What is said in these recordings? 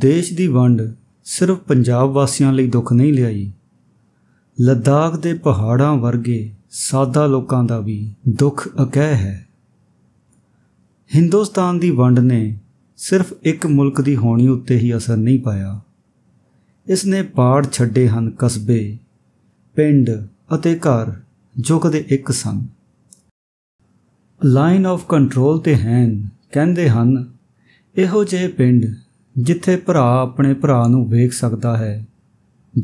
ਦੇਸ਼ ਦੀ ਵੰਡ ਸਿਰਫ ਪੰਜਾਬ ਵਾਸੀਆਂ ਲਈ ਦੁੱਖ ਨਹੀਂ ਲਿਆਈ ਲੱਦਾਖ ਦੇ ਪਹਾੜਾਂ ਵਰਗੇ ਸਾਦਾ ਲੋਕਾਂ ਦਾ ਵੀ ਦੁੱਖ ਅਕਹਿ ਹੈ ਹਿੰਦੁਸਤਾਨ ਦੀ ਵੰਡ ਨੇ ਸਿਰਫ ਇੱਕ ਮੁਲਕ ਦੀ ਹੋਣੀ ਉੱਤੇ ਹੀ ਅਸਰ ਨਹੀਂ ਪਾਇਆ ਇਸ ਨੇ ਪਾੜ ਛੱਡੇ ਹਨ ਕਸਬੇ ਪਿੰਡ ਅਤੇ ਘਰ ਜੋ ਕਦੇ ਇੱਕ ਸਨ ਲਾਈਨ ਆਫ ਕੰਟਰੋਲ ਤੇ ਹਨ ਕਹਿੰਦੇ ਹਨ ਇਹੋ ਜਿਹੇ ਪਿੰਡ ਜਿੱਥੇ ਭਰਾ ਆਪਣੇ ਭਰਾ ਨੂੰ ਵੇਖ ਸਕਦਾ ਹੈ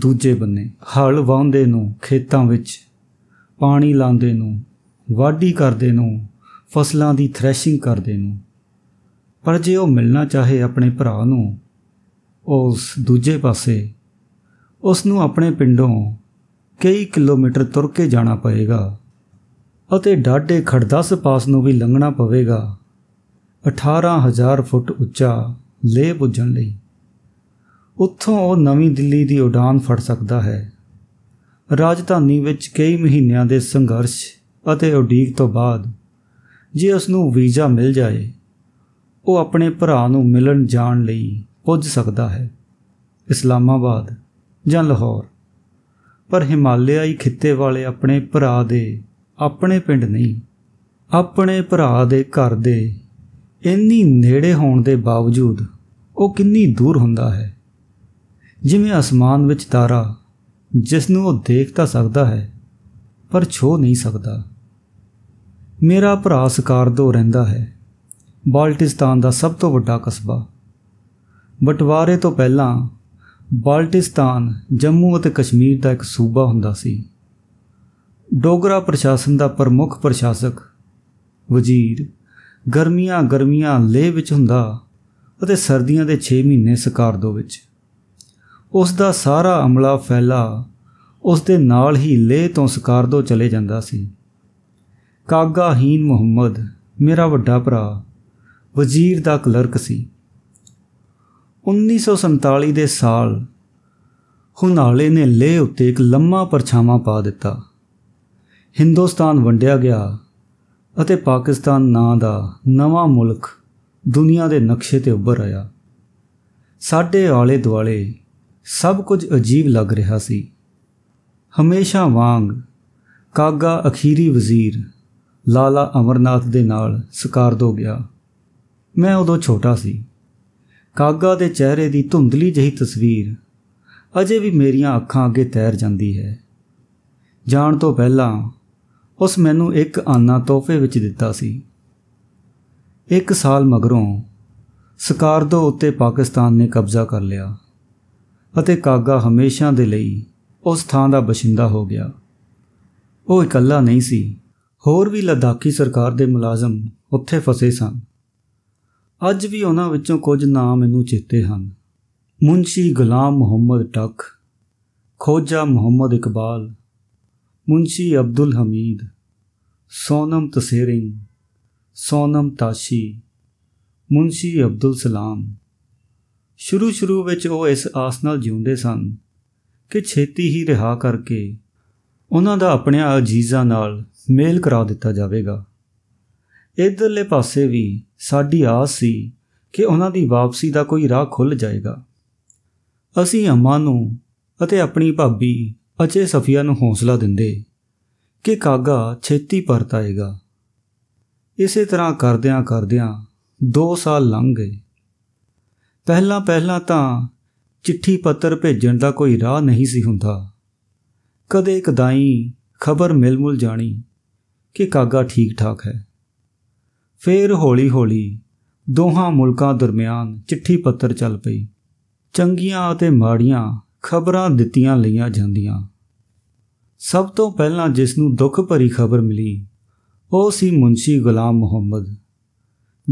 ਦੂਜੇ ਬੰਨੇ ਹਲ ਵਾਉਂਦੇ ਨੂੰ ਖੇਤਾਂ ਵਿੱਚ ਪਾਣੀ ਲਾਉਂਦੇ ਨੂੰ ਵਾਢੀ ਕਰਦੇ ਨੂੰ ਫਸਲਾਂ ਦੀ ਥ੍ਰੈਸ਼ਿੰਗ ਕਰਦੇ ਨੂੰ ਪਰ ਜੇ ਉਹ ਮਿਲਣਾ ਚਾਹੇ ਆਪਣੇ ਭਰਾ ਨੂੰ ਉਸ ਦੂਜੇ ਪਾਸੇ ਉਸ ਨੂੰ ਆਪਣੇ ਪਿੰਡੋਂ ਕਈ ਕਿਲੋਮੀਟਰ ਤੁਰ ਕੇ ਜਾਣਾ ਪਵੇਗਾ ਅਤੇ ਡਾਢੇ ਖੜਦਸ ਪਾਸ ਨੂੰ ਵੀ ਲੰਘਣਾ ਪਵੇਗਾ 18000 ਫੁੱਟ ਉੱਚਾ ਲੇਹ ਪੁੱਜਣ ਲਈ ਉੱਥੋਂ ਉਹ ਨਵੀਂ ਦਿੱਲੀ ਦੀ ਉਡਾਨ ਫੜ ਸਕਦਾ ਹੈ ਰਾਜਧਾਨੀ ਵਿੱਚ ਕਈ ਮਹੀਨਿਆਂ ਦੇ ਸੰਘਰਸ਼ ਅਤੇ ਉਡੀਕ ਤੋਂ ਬਾਅਦ ਜੇ ਉਸ ਨੂੰ ਵੀਜ਼ਾ ਮਿਲ ਜਾਏ ਉਹ ਆਪਣੇ ਭਰਾ ਨੂੰ ਮਿਲਣ ਜਾਣ ਲਈ ਪੁੱਜ ਸਕਦਾ ਹੈ ਇਸਲਾਮਾਬਾਦ ਜਾਂ ਲਾਹੌਰ ਪਰ ਹਿਮਾਲਿਆਈ ਖਿੱਤੇ ਵਾਲੇ ਆਪਣੇ ਭਰਾ ਦੇ ਆਪਣੇ ਪਿੰਡ ਨਹੀਂ ਆਪਣੇ ਭਰਾ ਦੇ ਘਰ ਦੇ ਇੰਨੀ ਨੇੜੇ ਹੋਣ ਦੇ ਬਾਵਜੂਦ ਉਹ ਕਿੰਨੀ ਦੂਰ ਹੁੰਦਾ ਹੈ ਜਿਵੇਂ ਅਸਮਾਨ ਵਿੱਚ ਤਾਰਾ ਜਿਸ ਨੂੰ ਉਹ ਦੇਖ ਤਾਂ ਸਕਦਾ ਹੈ ਪਰ ਛੋ ਨਹੀਂ ਸਕਦਾ ਮੇਰਾ ਭਰਾ ਸਕਾਰਦੋ ਰਹਿੰਦਾ ਹੈ ਬਾਲਟਿਸਤਾਨ ਦਾ ਸਭ ਤੋਂ ਵੱਡਾ ਕਸਬਾ ਬਟਵਾਰੇ ਤੋਂ ਪਹਿਲਾਂ ਬਾਲਟਿਸਤਾਨ ਜੰਮੂ ਅਤੇ ਕਸ਼ਮੀਰ ਦਾ ਇੱਕ ਸੂਬਾ ਹੁੰਦਾ ਸੀ ਡੋਗਰਾ ਪ੍ਰਸ਼ਾਸਨ ਦਾ ਪ੍ਰਮੁੱਖ ਪ੍ਰਸ਼ਾਸਕ ਵਜ਼ੀਰ ਗਰਮੀਆਂ ਗਰਮੀਆਂ ਲੇਹ ਵਿੱਚ ਹੁੰਦਾ ਅਤੇ ਸਰਦੀਆਂ ਦੇ 6 ਮਹੀਨੇ ਸਕਾਰਦੋ ਵਿੱਚ ਉਸ ਦਾ ਸਾਰਾ ਅਮਲਾ ਫੈਲਾ ਉਸ ਦੇ ਨਾਲ ਹੀ ਲੇਹ ਤੋਂ ਸਕਾਰਦੋ ਚਲੇ ਜਾਂਦਾ ਸੀ ਕਾਗਾ ਹੀਨ ਮੁਹੰਮਦ ਮੇਰਾ ਵੱਡਾ ਭਰਾ ਵਜ਼ੀਰ ਦਾ ਕਲਰਕ ਸੀ 1947 ਦੇ ਸਾਲ ਹੁਨਾਲੇ ਨੇ ਲੇਹ ਉੱਤੇ ਇੱਕ ਲੰਮਾ ਪਰਛਾਵਾਂ ਪਾ ਦਿੱਤਾ ਹਿੰਦੁਸਤਾਨ ਵੰਡਿਆ ਗਿਆ ਅਤੇ ਪਾਕਿਸਤਾਨ ਨਾਂ ਦਾ ਨਵਾਂ ਮੁਲਕ ਦੁਨੀਆ ਦੇ ਨਕਸ਼ੇ ਤੇ ਉੱਭਰ ਆਇਆ ਸਾਡੇ ਆਲੇ ਦੁਆਲੇ ਸਭ ਕੁਝ ਅਜੀਬ ਲੱਗ ਰਿਹਾ ਸੀ ਹਮੇਸ਼ਾ ਵਾਂਗ ਕਾਗਾ ਅਖੀਰੀ ਵਜ਼ੀਰ ਲਾਲਾ ਅਮਰਨਾਥ ਦੇ ਨਾਲ ਸਕਾਰਦੋ ਗਿਆ ਮੈਂ ਉਦੋਂ ਛੋਟਾ ਸੀ ਕਾਗਾ ਦੇ ਚਿਹਰੇ ਦੀ ਧੁੰਦਲੀ ਜਹੀ ਤਸਵੀਰ ਅਜੇ ਵੀ ਮੇਰੀਆਂ ਅੱਖਾਂ ਅੱਗੇ ਤੈਰ ਜਾਂਦੀ ਹੈ ਜਾਣ ਤੋਂ ਪਹਿਲਾਂ ਉਸ ਮੈਨੂੰ ਇੱਕ ਆਨਾ ਤੋਹਫੇ ਵਿੱਚ ਦਿੱਤਾ ਸੀ ਇੱਕ ਸਾਲ ਮਗਰੋਂ ਸਕਾਰਦੋ ਉੱਤੇ ਪਾਕਿਸਤਾਨ ਨੇ ਕਬਜ਼ਾ ਕਰ ਲਿਆ ਅਤੇ ਕਾਗਾ ਹਮੇਸ਼ਾ ਦੇ ਲਈ ਉਸ ਥਾਂ ਦਾ ਬਸ਼ਿੰਦਾ ਹੋ ਗਿਆ ਉਹ ਇਕੱਲਾ ਨਹੀਂ ਸੀ ਹੋਰ ਵੀ ਲਦਾਖੀ ਸਰਕਾਰ ਦੇ ਮੁਲਾਜ਼ਮ ਉੱਥੇ ਫਸੇ ਸਨ ਅੱਜ ਵੀ ਉਹਨਾਂ ਵਿੱਚੋਂ ਕੁਝ ਨਾਮ ਮੈਨੂੰ ਚੇਤੇ ਹਨ ਮੁੰਸ਼ੀ ਗੁਲਾਮ ਮੁਹੰਮਦ ਟਕ ਖੋਜਾ ਮੁਹੰਮਦ ਇਕਬਾਲ ਮੁੰਸ਼ੀ ਅਬਦੁਲ ਹਮੀਦ ਸੋਨਮ ਤਸੇਰਿੰਗ ਸੋਨਮ ਤਾਸ਼ੀ ਮੁੰਸ਼ੀ ਅਬਦੁਲ ਸਲਾਮ ਸ਼ੁਰੂ ਸ਼ੁਰੂ ਵਿੱਚ ਉਹ ਇਸ ਆਸ ਨਾਲ ਜਿਉਂਦੇ ਸਨ ਕਿ ਛੇਤੀ ਹੀ ਰਿਹਾ ਕਰਕੇ ਉਹਨਾਂ ਦਾ ਆਪਣੇ ਅਜੀਜ਼ਾਂ ਨਾਲ ਮੇਲ ਕਰਾ ਦਿੱਤਾ ਜਾਵੇਗਾ ਇਧਰਲੇ ਪਾਸੇ ਵੀ ਸਾਡੀ ਆਸ ਸੀ ਕਿ ਉਹਨਾਂ ਦੀ ਵਾਪਸੀ ਦਾ ਕੋਈ ਰਾਹ ਖੁੱਲ ਜਾਏਗਾ ਅਸੀਂ ਅਮਾ ਨੂੰ ਅਤੇ ਆਪਣੀ ਭਾਬੀ ਅਚੇ ਸਫੀਆ ਨੂੰ ਹੌਸਲਾ ਦਿੰਦੇ ਕਿ ਕਾਗਾ ਛੇਤੀ ਪਰਤ ਆਏਗਾ ਇਸੇ ਤਰ੍ਹਾਂ ਕਰਦਿਆਂ ਕਰਦਿਆਂ 2 ਸਾਲ ਲੰਘ ਗਏ ਪਹਿਲਾਂ ਪਹਿਲਾਂ ਤਾਂ ਚਿੱਠੀ ਪੱਤਰ ਭੇਜਣ ਦਾ ਕੋਈ ਰਾਹ ਨਹੀਂ ਸੀ ਹੁੰਦਾ ਕਦੇ ਦਾਈ ਖਬਰ ਮਿਲ-ਮੁਲ ਜਾਣੀ ਕਿ ਕਾਗਾ ਠੀਕ ਠਾਕ ਹੈ ਫੇਰ ਹੌਲੀ-ਹੌਲੀ ਦੋਹਾਂ ਮੁਲਕਾਂ ਦਰਮਿਆਨ ਚਿੱਠੀ ਪੱਤਰ ਚੱਲ ਪਈ ਚੰਗੀਆਂ ਅਤੇ ਮਾੜੀਆਂ ਖਬਰਾਂ ਦਿੱਤੀਆਂ ਲਈਆਂ ਜਾਂਦੀਆਂ ਸਭ ਤੋਂ ਪਹਿਲਾਂ ਜਿਸ ਨੂੰ ਦੁੱਖ ਭਰੀ ਖਬਰ ਮਿਲੀ ਉਹ ਸੀ ਮੁੰਸ਼ੀ ਗੁਲਾਮ ਮੁਹੰਮਦ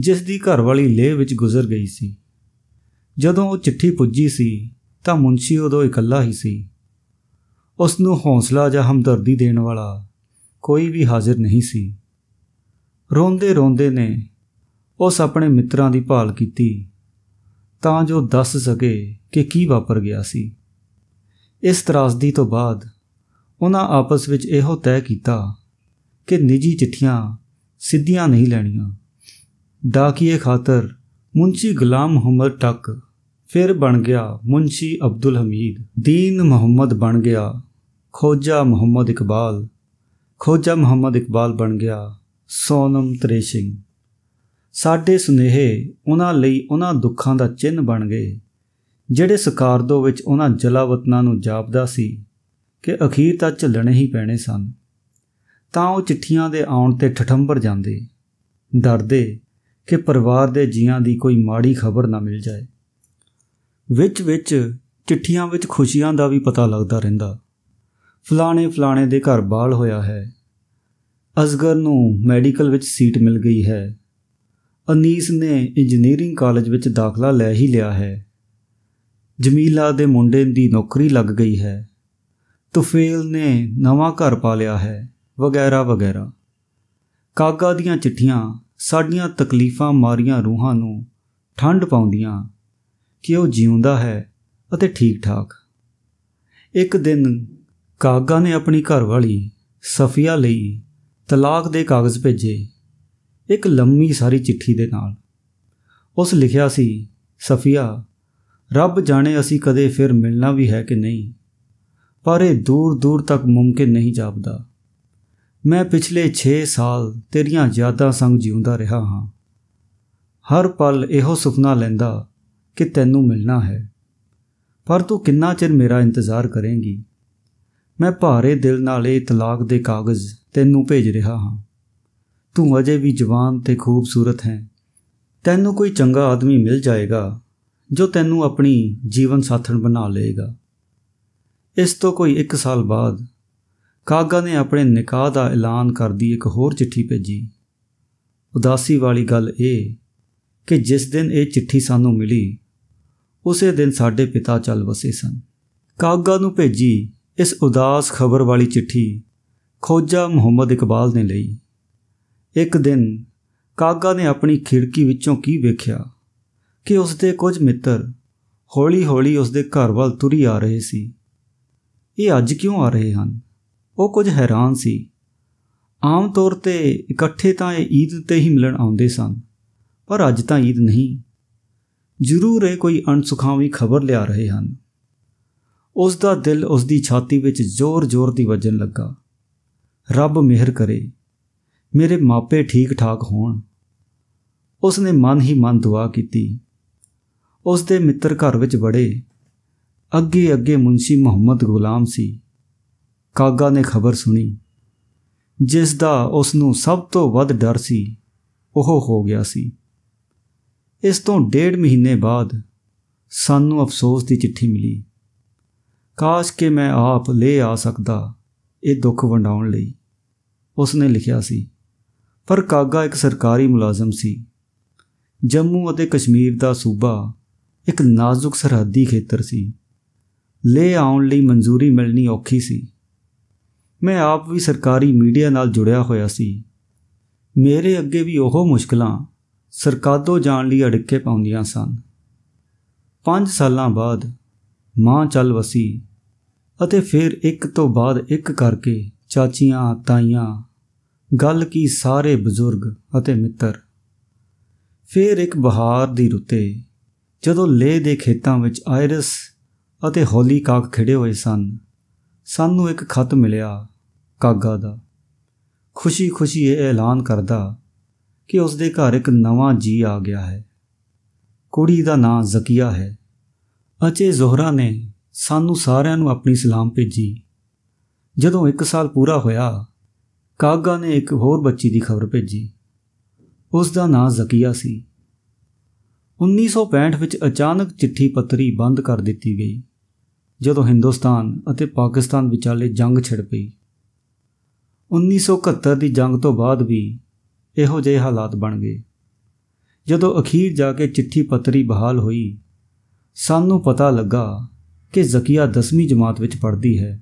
ਜਿਸ ਦੀ ਘਰਵਾਲੀ ਲੇਹ ਵਿੱਚ ਗੁਜ਼ਰ ਗਈ ਸੀ ਜਦੋਂ ਉਹ ਚਿੱਠੀ ਪੁੱਜੀ ਸੀ ਤਾਂ ਮੁੰਸ਼ੀ ਉਦੋਂ ਇਕੱਲਾ ਹੀ ਸੀ ਉਸ ਨੂੰ ਹੌਸਲਾ ਜਾਂ ਹਮਦਰਦੀ ਦੇਣ ਵਾਲਾ ਕੋਈ ਵੀ ਹਾਜ਼ਰ ਨਹੀਂ ਸੀ ਰੋਂਦੇ ਰੋਂਦੇ ਨੇ ਉਸ ਆਪਣੇ ਮਿੱਤਰਾਂ ਦੀ ਭਾਲ ਕੀਤੀ ਤਾਂ ਜੋ ਦੱਸ ਸਕੇ ਕਿ ਕੀ ਵਾਪਰ ਗਿਆ ਸੀ ਇਸ ਤਰਾਸਦੀ ਤੋਂ ਬਾਅਦ ਉਹਨਾਂ ਆਪਸ ਵਿੱਚ ਇਹੋ ਤੈਅ ਕੀਤਾ ਕਿ ਨਿੱਜੀ ਚਿੱਠੀਆਂ ਸਿੱਧੀਆਂ ਨਹੀਂ ਲੈਣੀਆਂ ਡਾਕੀਏ ਖਾਤਰ ਮੁੰਸ਼ੀ ਗੁਲਾਮ ਮੁਹੰਮਦ ਟੱਕ ਫਿਰ ਬਣ ਗਿਆ ਮੁੰਸ਼ੀ ਅਬਦੁਲ ਹਮੀਦ ਦੀਨ ਮੁਹੰਮਦ ਬਣ ਗਿਆ ਖੋਜਾ ਮੁਹੰਮਦ ਇਕਬਾਲ ਖੋਜਾ ਮੁਹੰਮਦ ਇਕਬਾਲ ਬਣ ਗਿਆ ਸੋਨਮ ਤਰੇਸ਼ਿੰਗ ਸਾਡੇ ਸੁਨੇਹੇ ਉਹਨਾਂ ਲਈ ਉਹਨਾਂ ਦੁੱਖਾਂ ਦਾ ਚਿੰਨ ਬਣ ਗਏ ਜਿਹੜੇ ਸਕਾਰਦੋ ਵਿੱਚ ਉਹਨਾਂ ਜਲਾਵਤਨਾਂ ਨੂੰ ਜਾਪਦਾ ਸੀ ਕਿ ਅਖੀਰ ਤਾਂ ਝੱਲਣੇ ਹੀ ਪੈਣੇ ਸਨ ਤਾਂ ਉਹ ਚਿੱਠੀਆਂ ਦੇ ਆਉਣ ਤੇ ਠਠੰਬਰ ਜਾਂਦੇ ਡਰਦੇ ਕਿ ਪਰਿਵਾਰ ਦੇ ਜੀਆਂ ਦੀ ਕੋਈ ਮਾੜੀ ਖਬਰ ਨਾ ਮਿਲ ਜਾਏ ਵਿੱਚ ਵਿੱਚ ਚਿੱਠੀਆਂ ਵਿੱਚ ਖੁਸ਼ੀਆਂ ਦਾ ਵੀ ਪਤਾ ਲੱਗਦਾ ਰਹਿੰਦਾ ਫਲਾਣੇ ਫਲਾਣੇ ਦੇ ਘਰ ਬਾਲ ਹੋਇਆ ਹੈ ਅਸਗਰ ਨੂੰ ਮੈਡੀਕਲ ਵਿੱਚ ਸੀਟ ਮਿਲ ਗਈ ਹੈ ਅਨੀਸ ਨੇ ਇੰਜੀਨੀਅਰਿੰਗ ਕਾਲਜ ਵਿੱਚ ਦਾਖਲਾ ਲੈ ਹੀ ਲਿਆ ਹੈ ਜਮੀਲਾ ਦੇ ਮੁੰਡੇ ਦੀ ਨੌਕਰੀ ਲੱਗ ਗਈ ਹੈ ਤੁਫੇਲ ਨੇ ਨਵਾਂ ਘਰ ਪਾ ਲਿਆ ਹੈ ਵਗੈਰਾ ਵਗੈਰਾ ਕਾਗਾ ਦੀਆਂ ਚਿੱਠੀਆਂ ਸਾਡੀਆਂ ਤਕਲੀਫਾਂ ਮਾਰੀਆਂ ਰੂਹਾਂ ਨੂੰ ਠੰਡ ਪਾਉਂਦੀਆਂ ਕਿ ਉਹ ਜਿਉਂਦਾ ਹੈ ਅਤੇ ਠੀਕ ਠਾਕ ਇੱਕ ਦਿਨ ਕਾਗਾ ਨੇ ਆਪਣੀ ਘਰਵਾਲੀ ਸਫੀਆ ਲਈ ਤਲਾਕ ਦੇ ਕਾਗਜ਼ ਭੇਜੇ ਇੱਕ ਲੰਮੀ ਸਾਰੀ ਚਿੱਠੀ ਦੇ ਨਾਲ ਉਸ ਲਿਖਿਆ ਸੀ ਸਫੀਆ ਰੱਬ ਜਾਣੇ ਅਸੀਂ ਕਦੇ ਫਿਰ ਮਿਲਣਾ ਵੀ ਹੈ ਕਿ ਨਹੀਂ ਪਰ ਇਹ ਦੂਰ ਦੂਰ ਤੱਕ ਮੁਮਕਿਨ ਨਹੀਂ ਜਾਪਦਾ ਮੈਂ ਪਿਛਲੇ 6 ਸਾਲ ਤੇਰੀਆਂ ਯਾਦਾਂ ਸੰਗ ਜਿਉਂਦਾ ਰਿਹਾ ਹਾਂ ਹਰ ਪਲ ਇਹੋ ਸੁਪਨਾ ਲੈਂਦਾ ਕਿ ਤੈਨੂੰ ਮਿਲਣਾ ਹੈ ਪਰ ਤੂੰ ਕਿੰਨਾ ਚਿਰ ਮੇਰਾ ਇੰਤਜ਼ਾਰ ਕਰੇਂਗੀ ਮੈਂ ਭਾਰੇ ਦਿਲ ਨਾਲ ਇਹ ਤਲਾਕ ਦੇ ਕਾਗਜ਼ ਤੈਨੂੰ ਭੇਜ ਰਿਹਾ ਹਾਂ ਤੂੰ ਅਜੇ ਵੀ ਜਵਾਨ ਤੇ ਖੂਬਸੂਰਤ ਹੈ ਤੈਨੂੰ ਕੋਈ ਚੰਗਾ ਆਦਮੀ ਮਿਲ ਜਾਏਗਾ ਜੋ ਤੈਨੂੰ ਆਪਣੀ ਜੀਵਨ ਸਾਥਣ ਬਣਾ ਲਏਗਾ ਇਸ ਤੋਂ ਕੋਈ 1 ਸਾਲ ਬਾਅਦ ਕਾਗਾ ਨੇ ਆਪਣੇ ਨਿਕਾਹ ਦਾ ਐਲਾਨ ਕਰਦੀ ਇੱਕ ਹੋਰ ਚਿੱਠੀ ਭੇਜੀ ਉਦਾਸੀ ਵਾਲੀ ਗੱਲ ਇਹ ਕਿ ਜਿਸ ਦਿਨ ਇਹ ਚਿੱਠੀ ਸਾਨੂੰ ਮਿਲੀ ਉਸੇ ਦਿਨ ਸਾਡੇ ਪਿਤਾ ਚੱਲ ਵਸੇ ਸਨ ਕਾਗਾ ਨੂੰ ਭੇਜੀ ਇਸ ਉਦਾਸ ਖਬਰ ਵਾਲੀ ਚਿੱਠੀ ਖੋਜਾ ਮੁਹੰਮਦ ਇਕਬਾਲ ਨੇ ਲਈ ਇੱਕ ਦਿਨ ਕਾਗਾ ਨੇ ਆਪਣੀ ਖਿੜਕੀ ਵਿੱਚੋਂ ਕੀ ਵੇਖਿਆ ਕਿ ਉਸ ਦੇ ਕੁਝ ਮਿੱਤਰ ਹੌਲੀ-ਹੌਲੀ ਉਸ ਦੇ ਘਰ ਵੱਲ ਤੁਰੀ ਆ ਰਹੇ ਸੀ ਇਹ ਅੱਜ ਕਿਉਂ ਆ ਰਹੇ ਹਨ ਉਹ ਕੁਝ ਹੈਰਾਨ ਸੀ ਆਮ ਤੌਰ ਤੇ ਇਕੱਠੇ ਤਾਂ ਇਹ ਈਦ ਤੇ ਹੀ ਮਿਲਣ ਆਉਂਦੇ ਸਨ ਪਰ ਅੱਜ ਤਾਂ ਈਦ ਨਹੀਂ ਜ਼ਰੂਰ ਇਹ ਕੋਈ ਅਣਸੁਖਾਵੀ ਖਬਰ ਲਿਆ ਰਹੇ ਹਨ ਉਸ ਦਾ ਦਿਲ ਉਸ ਦੀ ਛਾਤੀ ਵਿੱਚ ਜ਼ੋਰ-ਜ਼ੋਰ ਦੀ ਵੱਜਣ ਲੱਗਾ ਰੱਬ ਮਿਹਰ ਕਰੇ ਮੇਰੇ ਮਾਪੇ ਠੀਕ-ਠਾਕ ਹੋਣ ਉਸ ਨੇ ਮਨ ਹੀ ਮਨ ਦੁਆ ਕੀਤੀ ਉਸ ਦੇ ਮਿੱਤਰ ਘਰ ਵਿੱਚ ਬੜੇ ਅੱਗੇ ਅੱਗੇ ਮੁੰਸ਼ੀ ਮੁਹੰਮਦ ਗੁਲਾਮ ਸੀ ਕਾਗਾ ਨੇ ਖਬਰ ਸੁਣੀ ਜਿਸ ਦਾ ਉਸ ਨੂੰ ਸਭ ਤੋਂ ਵੱਧ ਡਰ ਸੀ ਉਹ ਹੋ ਗਿਆ ਸੀ ਇਸ ਤੋਂ ਡੇਢ ਮਹੀਨੇ ਬਾਅਦ ਸਾਨੂੰ ਅਫਸੋਸ ਦੀ ਚਿੱਠੀ ਮਿਲੀ ਕਾਸ਼ ਕਿ ਮੈਂ ਆਪ ਲੈ ਆ ਸਕਦਾ ਇਹ ਦੁੱਖ ਵੰਡਾਉਣ ਲਈ ਉਸ ਨੇ ਲਿਖਿਆ ਸੀ ਪਰ ਕਾਗਾ ਇੱਕ ਸਰਕਾਰੀ ਮੁਲਾਜ਼ਮ ਸੀ ਜੰਮੂ ਅਤੇ ਕਸ਼ਮੀਰ ਦਾ ਸੂਬਾ ਇੱਕ ਨਾਜ਼ੁਕ ਸਰਹੱਦੀ ਖੇਤਰ ਸੀ ਲੈ ਆਉਣ ਲਈ ਮਨਜ਼ੂਰੀ ਮਿਲਣੀ ਔਖੀ ਸੀ ਮੈਂ ਆਪ ਵੀ ਸਰਕਾਰੀ ਮੀਡੀਆ ਨਾਲ ਜੁੜਿਆ ਹੋਇਆ ਸੀ ਮੇਰੇ ਅੱਗੇ ਵੀ ਉਹ ਮੁਸ਼ਕਲਾਂ ਸਰਕਾਦੋ ਜਾਣ ਲਈ ਅੜਕੇ ਪਾਉਂਦੀਆਂ ਸਨ 5 ਸਾਲਾਂ ਬਾਅਦ ਮਾਂ ਚੱਲ ਵਸੀ ਅਤੇ ਫਿਰ ਇੱਕ ਤੋਂ ਬਾਅਦ ਇੱਕ ਕਰਕੇ ਚਾਚੀਆਂ ਤਾਈਆਂ ਗੱਲ ਕੀ ਸਾਰੇ ਬਜ਼ੁਰਗ ਅਤੇ ਮਿੱਤਰ ਫਿਰ ਇੱਕ ਬਹਾਰ ਦੀ ਰੁੱਤੇ ਜਦੋਂ ਲੇ ਦੇ ਖੇਤਾਂ ਵਿੱਚ ਆਇਰਸ ਅਤੇ ਹੌਲੀ ਕਾਕ ਖਿੜੇ ਹੋਏ ਸਨ ਸਾਨੂੰ ਇੱਕ ਖਤ ਮਿਲਿਆ ਕਾਗਾ ਦਾ ਖੁਸ਼ੀ-ਖੁਸ਼ੀ ਇਹ ਐਲਾਨ ਕਰਦਾ ਕਿ ਉਸ ਦੇ ਘਰ ਇੱਕ ਨਵਾਂ ਜੀ ਆ ਗਿਆ ਹੈ ਕੁੜੀ ਦਾ ਨਾਂ ਜ਼ਕੀਆ ਹੈ ਅਚੇ ਜ਼ੋਹਰਾ ਨੇ ਸਾਨੂੰ ਸਾਰਿਆਂ ਨੂੰ ਆਪਣੀ ਸਲਾਮ ਭੇਜੀ ਜਦੋਂ 1 ਸਾਲ ਪੂਰਾ ਹੋਇਆ ਕਾਗਾ ਨੇ ਇੱਕ ਹੋਰ ਬੱਚੀ ਦੀ ਖਬਰ ਭੇਜੀ ਉਸ ਦਾ ਨਾਂ ਜ਼ਕੀਆ ਸੀ 1965 ਵਿੱਚ ਅਚਾਨਕ ਚਿੱਠੀ ਪੱਤਰੀ ਬੰਦ ਕਰ ਦਿੱਤੀ ਗਈ ਜਦੋਂ ਹਿੰਦੁਸਤਾਨ ਅਤੇ ਪਾਕਿਸਤਾਨ ਵਿਚਾਲੇ ਜੰਗ ਛਿੜ ਪਈ 1971 ਦੀ ਜੰਗ ਤੋਂ ਬਾਅਦ ਵੀ ਇਹੋ ਜਿਹੇ ਹਾਲਾਤ ਬਣ ਗਏ ਜਦੋਂ ਅਖੀਰ ਜਾ ਕੇ ਚਿੱਠੀ ਪੱਤਰੀ ਬਹਾਲ ਹੋਈ ਸਾਨੂੰ ਪਤਾ ਲੱਗਾ ਕਿ ਜ਼ਕੀਆ 10ਵੀਂ ਜਮਾਤ ਵਿੱਚ ਪੜ੍ਹਦੀ ਹੈ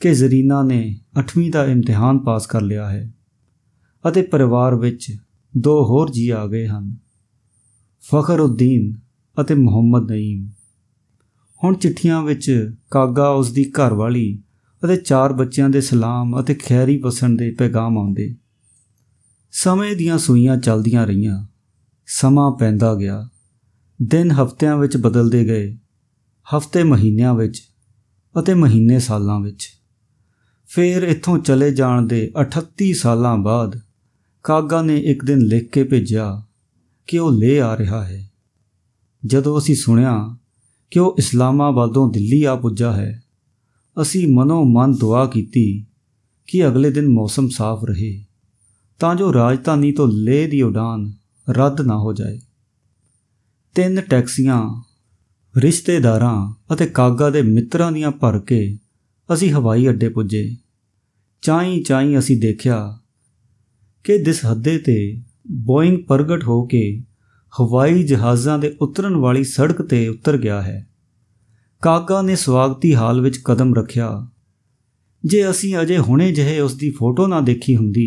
ਕਿ ਜ਼ਰੀਨਾ ਨੇ 8ਵੀਂ ਦਾ ਇਮਤਿਹਾਨ ਪਾਸ ਕਰ ਲਿਆ ਹੈ ਅਤੇ ਪਰਿਵਾਰ ਵਿੱਚ ਦੋ ਹੋਰ ਜੀ ਆ ਗਏ ਹਨ ਫਖਰਉਦੀਨ ਅਤੇ ਮੁਹੰਮਦ ਨਈਮ ਹੁਣ ਚਿੱਠੀਆਂ ਵਿੱਚ ਕਾਗਾ ਉਸ ਦੀ ਘਰਵਾਲੀ ਅਤੇ ਚਾਰ ਬੱਚਿਆਂ ਦੇ ਸਲਾਮ ਅਤੇ ਖੈਰੀ ਪਸੰਦ ਦੇ ਪੈਗਾਮ ਆਉਂਦੇ ਸਮੇਂ ਦੀਆਂ ਸੂਈਆਂ ਚੱਲਦੀਆਂ ਰਹੀਆਂ ਸਮਾਂ ਪੈਂਦਾ ਗਿਆ ਦਿਨ ਹਫ਼ਤਿਆਂ ਵਿੱਚ ਬਦਲਦੇ ਗਏ ਹਫ਼ਤੇ ਮਹੀਨਿਆਂ ਵਿੱਚ ਅਤੇ ਮਹੀਨੇ ਸਾਲਾਂ ਵਿੱਚ ਫਿਰ ਇੱਥੋਂ ਚਲੇ ਜਾਣ ਦੇ 38 ਸਾਲਾਂ ਬਾਅਦ ਕਾਗਾ ਨੇ ਇੱਕ ਦਿਨ ਲਿਖ ਕੇ ਭੇਜਿਆ ਕਿ ਉਹ ਲੈ ਆ ਰਿਹਾ ਹੈ ਜਦੋਂ ਅਸੀਂ ਸੁਣਿਆ ਕਿ ਉਹ ਇਸਲਾਮਾਬਾਦੋਂ ਦਿੱਲੀ ਆ ਪੁੱਜਾ ਹੈ ਅਸੀਂ ਮਨੋ ਮਨ ਦੁਆ ਕੀਤੀ ਕਿ ਅਗਲੇ ਦਿਨ ਮੌਸਮ ਸਾਫ਼ ਰਹੇ ਤਾਂ ਜੋ ਰਾਜਧਾਨੀ ਤੋਂ ਲੇਹ ਦੀ ਉਡਾਨ ਰੱਦ ਨਾ ਹੋ ਜਾਏ ਤਿੰਨ ਟੈਕਸੀਆਂ ਰਿਸ਼ਤੇਦਾਰਾਂ ਅਤੇ ਕਾਗਾ ਦੇ ਮਿੱਤਰਾਂ ਦੀਆਂ ਭਰ ਕੇ ਅਸੀਂ ਹਵਾਈ ਅੱਡੇ ਪੁੱਜੇ ਚਾਈ ਚਾਈ ਅਸੀਂ ਦੇਖਿਆ ਕਿ ਦਿਸ ਹੱਦੇ ਤੇ ਬੋਇੰਗ ਪ੍ਰਗਟ ਹੋ ਕੇ ਹਵਾਈ ਜਹਾਜ਼ਾਂ ਦੇ ਉਤਰਨ ਵਾਲੀ ਸੜਕ ਤੇ ਉਤਰ ਗਿਆ ਹੈ ਕਾਕਾ ਨੇ ਸਵਾਗਤੀ ਹਾਲ ਵਿੱਚ ਕਦਮ ਰੱਖਿਆ ਜੇ ਅਸੀਂ ਅਜੇ ਹੁਣੇ ਜਿਹੇ ਉਸ ਦੀ ਫੋਟੋ ਨਾ ਦੇਖੀ ਹੁੰਦੀ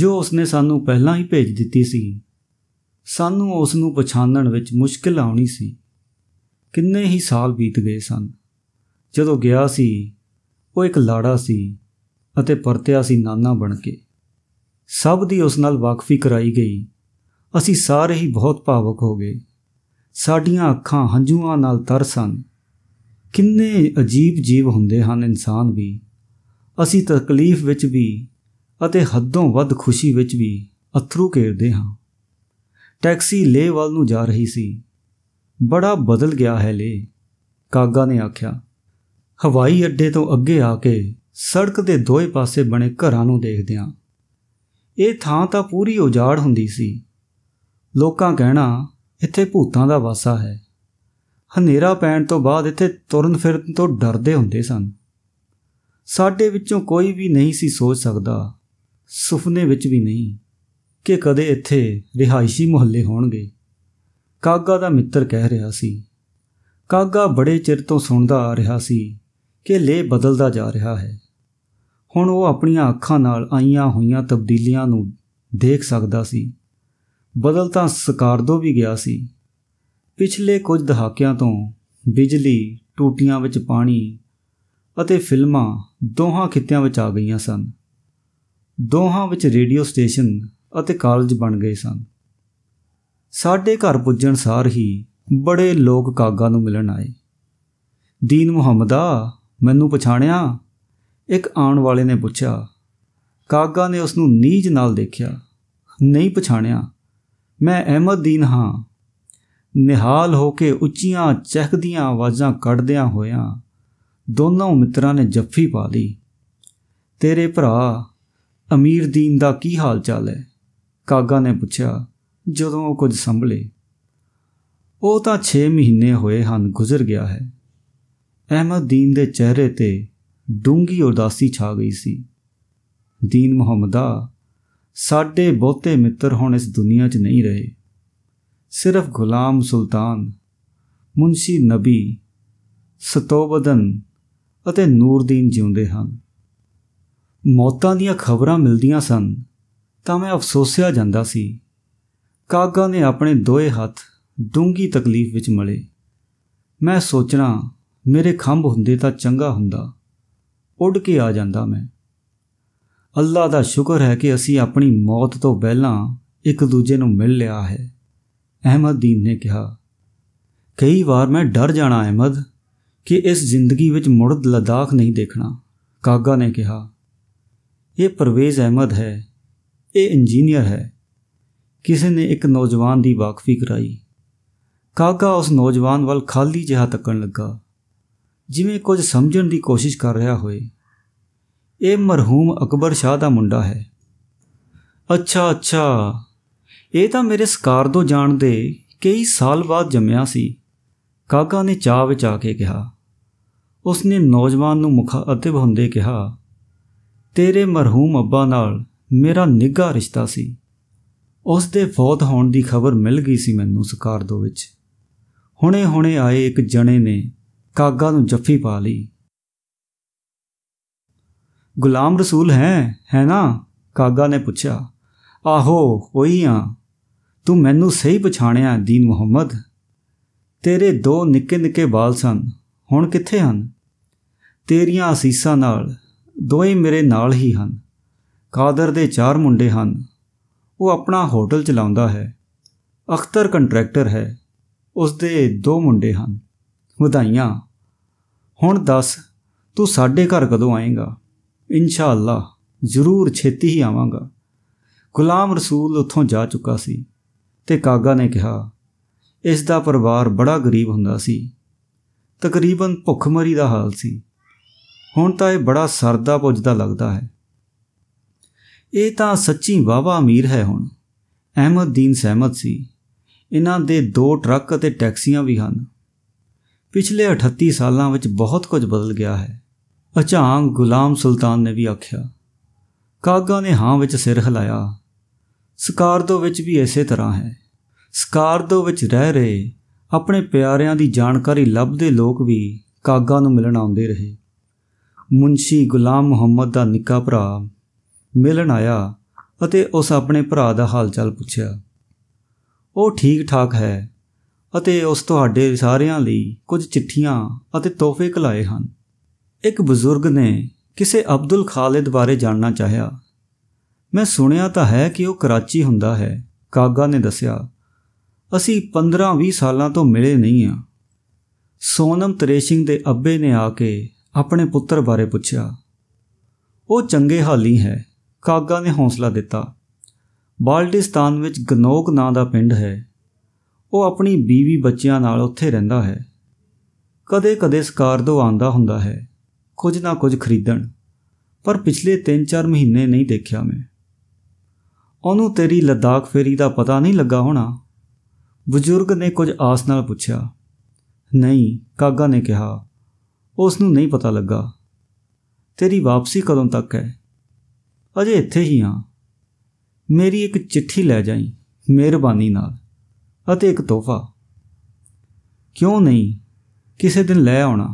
ਜੋ ਉਸਨੇ ਸਾਨੂੰ ਪਹਿਲਾਂ ਹੀ ਭੇਜ ਦਿੱਤੀ ਸੀ ਸਾਨੂੰ ਉਸ ਨੂੰ ਪਛਾਣਨ ਵਿੱਚ ਮੁਸ਼ਕਲ ਆਉਣੀ ਸੀ ਕਿੰਨੇ ਹੀ ਸਾਲ ਬੀਤ ਗਏ ਸਨ ਜਦੋਂ ਗਿਆ ਸੀ ਉਹ ਇੱਕ ਲਾੜਾ ਸੀ ਅਤੇ ਪਰਤਿਆ ਸੀ ਨਾਨਾ ਬਣ ਕੇ ਸਭ ਦੀ ਉਸ ਨਾਲ ਵਾਕਫੀ ਕਰਾਈ ਗਈ ਅਸੀਂ ਸਾਰੇ ਹੀ ਬਹੁਤ ਭਾਵਕ ਹੋ ਗਏ ਸਾਡੀਆਂ ਅੱਖਾਂ ਹੰਝੂਆਂ ਨਾਲ ਤਰ ਸਨ ਕਿੰਨੇ ਅਜੀਬ ਜੀਵ ਹੁੰਦੇ ਹਨ ਇਨਸਾਨ ਵੀ ਅਸੀਂ ਤਕਲੀਫ ਵਿੱਚ ਵੀ ਅਤੇ ਹੱਦੋਂ ਵੱਧ ਖੁਸ਼ੀ ਵਿੱਚ ਵੀ ਅਥਰੂ ਘੇਰਦੇ ਹਾਂ ਟੈਕਸੀ ਲੇ ਵੱਲ ਨੂੰ ਜਾ ਰਹੀ ਸੀ ਬੜਾ ਬਦਲ ਗਿਆ ਹੈ ਲੇ ਕਾਗਾ ਨੇ ਆਖਿਆ ਹਵਾਈ ਅੱਡੇ ਤੋਂ ਅੱਗੇ ਆ ਕੇ ਸੜਕ ਦੇ ਦੋਹੇ ਪਾਸੇ ਬਣੇ ਘਰਾਂ ਨੂੰ ਦੇਖਦਿਆਂ ਇਹ ਥਾਂ ਤਾਂ ਪੂਰੀ ਉਜਾੜ ਹੁੰਦੀ ਸੀ ਲੋਕਾਂ ਕਹਿਣਾ ਇੱਥੇ ਭੂਤਾਂ ਦਾ ਵਾਸਾ ਹੈ ਹਨੇਰਾ ਪੈਣ ਤੋਂ ਬਾਅਦ ਇੱਥੇ ਤੁਰਨ ਫਿਰਨ ਤੋਂ ਡਰਦੇ ਹੁੰਦੇ ਸਨ ਸਾਡੇ ਵਿੱਚੋਂ ਕੋਈ ਵੀ ਨਹੀਂ ਸੀ ਸੋਚ ਸਕਦਾ ਸੁਪਨੇ ਵਿੱਚ ਵੀ ਨਹੀਂ ਕਿ ਕਦੇ ਇੱਥੇ ਰਿਹਾਇਸ਼ੀ ਮੁਹੱਲੇ ਹੋਣਗੇ ਕਾਗਾ ਦਾ ਮਿੱਤਰ ਕਹਿ ਰਿਹਾ ਸੀ ਕਾਗਾ ਬੜੇ ਚਿਰ ਤੋਂ ਸੁਣਦਾ ਆ ਰਿਹਾ ਸੀ ਕਿ ਲੇ ਬਦਲਦਾ ਜਾ ਰਿਹਾ ਹੈ ਹੁਣ ਉਹ ਆਪਣੀਆਂ ਅੱਖਾਂ ਨਾਲ ਆਈਆਂ ਹੋਈਆਂ ਤਬਦੀਲੀਆਂ ਨੂੰ ਦੇਖ ਸਕਦਾ ਸੀ ਬਦਲ ਤਾਂ ਸਕਾਰਦੋ ਵੀ ਗਿਆ ਸੀ ਪਿਛਲੇ ਕੁਝ ਦਹਾਕਿਆਂ ਤੋਂ ਬਿਜਲੀ ਟੂਟੀਆਂ ਵਿੱਚ ਪਾਣੀ ਅਤੇ ਫਿਲਮਾਂ ਦੋਹਾਂ ਖਿੱਤਿਆਂ ਵਿੱਚ ਆ ਗਈਆਂ ਸਨ ਦੋਹਾਂ ਵਿੱਚ ਰੇਡੀਓ ਸਟੇਸ਼ਨ ਅਤੇ ਕਾਲਜ ਬਣ ਗਏ ਸਨ ਸਾਡੇ ਘਰ ਪੁੱਜਣ ਸਾਰ ਹੀ ਬੜੇ ਲੋਕ ਕਾਗਾ ਨੂੰ ਮਿਲਣ ਆਏ ਦੀਨ ਮੁਹੰਮਦਾ ਮੈਨੂੰ ਪਛਾਣਿਆ ਇੱਕ ਆਉਣ ਵਾਲੇ ਨੇ ਪੁੱਛਿਆ ਕਾਗਾ ਨੇ ਉਸ ਨੂੰ ਨੀਜ ਨਾਲ ਦੇਖਿਆ ਨਹੀਂ ਪਛਾਣਿਆ ਮੈਂ ਅਹਿਮਦਦੀਨ ਹਾਂ ਨਿਹਾਲ ਹੋ ਕੇ ਉੱਚੀਆਂ ਚਹਿਕਦੀਆਂ ਆਵਾਜ਼ਾਂ ਕੱਢਦਿਆਂ ਹੋਇਆਂ ਦੋਨੋਂ ਮਿੱਤਰਾਂ ਨੇ ਜੱਫੀ ਪਾ ਲਈ ਤੇਰੇ ਭਰਾ ਅਮੀਰਦੀਨ ਦਾ ਕੀ ਹਾਲ ਚਾਲ ਹੈ ਕਾਗਾ ਨੇ ਪੁੱਛਿਆ ਜਦੋਂ ਉਹ ਕੁਝ ਸੰਭਲੇ ਉਹ ਤਾਂ 6 ਮਹੀਨੇ ਹੋਏ ਹਨ ਗੁਜ਼ਰ ਗਿਆ ਹੈ ਅਹਿਮਦਦੀਨ ਦੇ ਚਿਹਰੇ ਤੇ ਡੂੰਗੀ ਉਦਾਸੀ ਛਾ ਗਈ ਸੀ ਦੀਨ ਮੁਹੰਮਦਾ ਸਾਡੇ ਬਹੁਤੇ ਮਿੱਤਰ ਹੁਣ ਇਸ ਦੁਨੀਆ 'ਚ ਨਹੀਂ ਰਹੇ ਸਿਰਫ ਗੁਲਾਮ ਸੁਲਤਾਨ ਮੁੰਸ਼ੀ ਨਬੀ ਸਤੋਬਦਨ ਅਤੇ ਨੂਰਦੀਨ ਜਿਉਂਦੇ ਹਨ ਮੌਤਾਂ ਦੀਆਂ ਖਬਰਾਂ ਮਿਲਦੀਆਂ ਸਨ ਤਾਂ ਮੈਂ ਅਫਸੋਸਿਆ ਜਾਂਦਾ ਸੀ ਕਾਗਾ ਨੇ ਆਪਣੇ ਦੋਏ ਹੱਥ ਡੂੰਗੀ ਤਕਲੀਫ ਵਿੱਚ ਮਲੇ ਮੈਂ ਸੋਚਣਾ ਮੇਰੇ ਖੰਭ ਹੁੰਦੇ ਤਾਂ ਚੰਗਾ ਹੁੰਦਾ ਉੱਡ ਕੇ ਆ ਜਾਂਦਾ ਮੈਂ ਅੱਲਾ ਦਾ ਸ਼ੁਕਰ ਹੈ ਕਿ ਅਸੀਂ ਆਪਣੀ ਮੌਤ ਤੋਂ ਪਹਿਲਾਂ ਇੱਕ ਦੂਜੇ ਨੂੰ ਮਿਲ ਲਿਆ ਹੈ ਅਹਿਮਦਦੀਨ ਨੇ ਕਿਹਾ ਕਈ ਵਾਰ ਮੈਂ ਡਰ ਜਾਣਾ ਅਹਿਮਦ ਕਿ ਇਸ ਜ਼ਿੰਦਗੀ ਵਿੱਚ ਮੁੜ ਲਦਾਖ ਨਹੀਂ ਦੇਖਣਾ ਕਾਗਾ ਨੇ ਕਿਹਾ ਇਹ ਪਰਵੇਜ਼ ਅਹਿਮਦ ਹੈ ਇਹ ਇੰਜੀਨੀਅਰ ਹੈ ਕਿਸੇ ਨੇ ਇੱਕ ਨੌਜਵਾਨ ਦੀ ਵਾਕਫੀ ਕਰਾਈ ਕਾਗਾ ਉਸ ਨੌਜਵਾਨ ਵੱਲ ਖਾਲੀ ਜਿਹਾ ਤੱਕਣ ਲੱਗਾ ਜਿਵੇਂ ਕੁਝ ਸਮਝਣ ਦੀ ਕੋਸ਼ਿਸ਼ ਕਰ ਰਿਹਾ ਹੋਵੇ ਇਹ ਮਰਹੂਮ ਅਕਬਰ ਸ਼ਾਹ ਦਾ ਮੁੰਡਾ ਹੈ ਅੱਛਾ ਅੱਛਾ ਇਹ ਤਾਂ ਮੇਰੇ ਸਕਾਰ ਤੋਂ ਜਾਣਦੇ ਕਈ ਸਾਲ ਬਾਅਦ ਜੰਮਿਆ ਸੀ ਕਾਗਾ ਨੇ ਚਾਹ ਵਿੱਚ ਆ ਕੇ ਕਿਹਾ ਉਸ ਨੇ ਨੌਜਵਾਨ ਨੂੰ ਮੁਖਾਤਿਬ ਹੁੰਦੇ ਕਿਹਾ ਤੇਰੇ ਮਰਹੂਮ ਅੱਬਾ ਨਾਲ ਮੇਰਾ ਨਿੱਘਾ ਰਿਸ਼ਤਾ ਸੀ ਉਸ ਦੇ ਫੌਤ ਹੋਣ ਦੀ ਖਬਰ ਮਿਲ ਗਈ ਸੀ ਮੈਨੂੰ ਸਕਾਰ ਦੋ ਵਿੱਚ ਹੁਣੇ-ਹੁਣੇ ਆਏ ਇੱਕ ਜਣੇ ਨੇ ਕਾਗਾ ਨੂੰ ਜੱਫੀ ਪਾ ਲਈ ਗੁਲਾਮ ਰਸੂਲ ਹੈ ਹੈ ਨਾ ਕਾਗਾ ਨੇ ਪੁੱਛਿਆ ਆਹੋ ਕੋਈ ਆ ਤੂੰ ਮੈਨੂੰ ਸਹੀ ਪਛਾਣਿਆ ਦੀਨ ਮੁਹੰਮਦ ਤੇਰੇ ਦੋ ਨਿੱਕੇ ਨਿੱਕੇ ਬਾਲ ਸਨ ਹੁਣ ਕਿੱਥੇ ਹਨ ਤੇਰੀਆਂ ਅਸੀਸਾਂ ਨਾਲ ਦੋਵੇਂ ਮੇਰੇ ਨਾਲ ਹੀ ਹਨ ਕਾਦਰ ਦੇ ਚਾਰ ਮੁੰਡੇ ਹਨ ਉਹ ਆਪਣਾ ਹੋਟਲ ਚਲਾਉਂਦਾ ਹੈ ਅਖਤਰ ਕੰਟਰੈਕਟਰ ਹੈ ਉਸ ਦੇ ਦੋ ਮੁੰਡੇ ਹਨ ਵਧਾਈਆਂ ਹੁਣ ਦੱਸ ਤੂੰ ਸਾਡੇ ਘਰ ਕਦੋਂ ਆਏਗਾ ਇਨਸ਼ਾ ਅੱਲਾ ਜ਼ਰੂਰ ਛੇਤੀ ਹੀ ਆਵਾਂਗਾ ਗੁਲਾਮ ਰਸੂਲ ਉੱਥੋਂ ਜਾ ਚੁੱਕਾ ਸੀ ਤੇ ਕਾਗਾ ਨੇ ਕਿਹਾ ਇਸ ਦਾ ਪਰਿਵਾਰ ਬੜਾ ਗਰੀਬ ਹੁੰਦਾ ਸੀ ਤਕਰੀਬਨ ਭੁੱਖਮਰੀ ਦਾ ਹਾਲ ਸੀ ਹੁਣ ਤਾਂ ਇਹ ਬੜਾ ਸਰਦਾ ਪੁੱਜਦਾ ਲੱਗਦਾ ਹੈ ਇਹ ਤਾਂ ਸੱਚੀ ਵਾਵਾ ਅਮੀਰ ਹੈ ਹੁਣ ਅਹਿਮਦਦੀਨ ਸਹਿਮਤ ਸੀ ਇਹਨਾਂ ਦੇ ਦੋ ਟਰੱਕ ਅਤੇ ਟੈਕਸੀਆਂ ਵੀ ਹਨ ਪਿਛਲੇ 38 ਸਾਲਾਂ ਵਿੱਚ ਬਹੁਤ ਕੁਝ ਬਦਲ ਗਿਆ ਹੈ ਅਚਾਂ ਗੁਲਾਮ ਸੁਲਤਾਨ ਨੇ ਵੀ ਆਖਿਆ ਕਾਗਾ ਨੇ ਹਾਂ ਵਿੱਚ ਸਿਰ ਹਿਲਾਇਆ ਸਕਾਰਦੋ ਵਿੱਚ ਵੀ ਐਸੇ ਤਰ੍ਹਾਂ ਹੈ ਸਕਾਰਦੋ ਵਿੱਚ ਰਹਿ ਰਹੇ ਆਪਣੇ ਪਿਆਰਿਆਂ ਦੀ ਜਾਣਕਾਰੀ ਲੱਭਦੇ ਲੋਕ ਵੀ ਕਾਗਾ ਨੂੰ ਮਿਲਣ ਆਉਂਦੇ ਰਹੇ ਮੁੰਸ਼ੀ ਗੁਲਾਮ ਮੁਹੰਮਦ ਦਾ ਨਿੱਕਾ ਭਰਾ ਮਿਲਣ ਆਇਆ ਅਤੇ ਉਸ ਆਪਣੇ ਭਰਾ ਦਾ ਹਾਲਚਾਲ ਪੁੱਛਿਆ ਉਹ ਠੀਕ ਠਾਕ ਹੈ ਅਤੇ ਉਸ ਤੁਹਾਡੇ ਸਾਰਿਆਂ ਲਈ ਕੁਝ ਚਿੱਠੀਆਂ ਅਤੇ ਤੋਹਫੇ ਕਲਾਏ ਹਨ ਇੱਕ ਬਜ਼ੁਰਗ ਨੇ ਕਿਸੇ ਅਬਦੁਲ ਖਾਲਿਦ ਬਾਰੇ ਜਾਣਨਾ ਚਾਹਿਆ ਮੈਂ ਸੁਣਿਆ ਤਾਂ ਹੈ ਕਿ ਉਹ ਕਰਾਚੀ ਹੁੰਦਾ ਹੈ ਕਾਗਾ ਨੇ ਦੱਸਿਆ ਅਸੀਂ 15-20 ਸਾਲਾਂ ਤੋਂ ਮਿਲੇ ਨਹੀਂ ਆ ਸੋਨਮ ਤਰੇਸ਼ਿੰਗ ਦੇ ਅੱਬੇ ਨੇ ਆ ਕੇ ਆਪਣੇ ਪੁੱਤਰ ਬਾਰੇ ਪੁੱਛਿਆ ਉਹ ਚੰਗੇ ਹਾਲੀ ਹੈ ਕਾਗਾ ਨੇ ਹੌਸਲਾ ਦਿੱਤਾ ਬਾਲਟਿਸਤਾਨ ਵਿੱਚ ਗਨੋਕ ਨਾਂ ਦਾ ਪਿੰਡ ਹੈ ਉਹ ਆਪਣੀ ਬੀਵੀ ਬੱਚਿਆਂ ਨਾਲ ਉੱਥੇ ਰਹਿੰਦਾ ਹੈ ਕਦੇ-ਕਦੇ ਸਕਾਰਦੋ ਆਂਦਾ ਹੁੰਦਾ ਹੈ ਕੁਝ ਨਾ ਕੁਝ ਖਰੀਦਣ ਪਰ ਪਿਛਲੇ 3-4 ਮਹੀਨੇ ਨਹੀਂ ਦੇਖਿਆ ਮੈਂ ਉਹਨੂੰ ਤੇਰੀ ਲਦਾਖ ਫੇਰੀ ਦਾ ਪਤਾ ਨਹੀਂ ਲੱਗਾ ਹੋਣਾ ਬਜ਼ੁਰਗ ਨੇ ਕੁਝ ਆਸ ਨਾਲ ਪੁੱਛਿਆ ਨਹੀਂ ਕਾਗਾ ਨੇ ਕਿਹਾ ਉਸ ਨੂੰ ਨਹੀਂ ਪਤਾ ਲੱਗਾ ਤੇਰੀ ਵਾਪਸੀ ਕਦੋਂ ਤੱਕ ਹੈ ਅਜੇ ਇੱਥੇ ਹੀ ਹਾਂ ਮੇਰੀ ਇੱਕ ਚਿੱਠੀ ਲੈ ਜਾਈ ਮਿਹਰਬਾਨੀ ਨਾਲ ਅਤੇ ਇੱਕ ਤੋਹਫਾ ਕਿਉਂ ਨਹੀਂ ਕਿਸੇ ਦਿਨ ਲੈ ਆਉਣਾ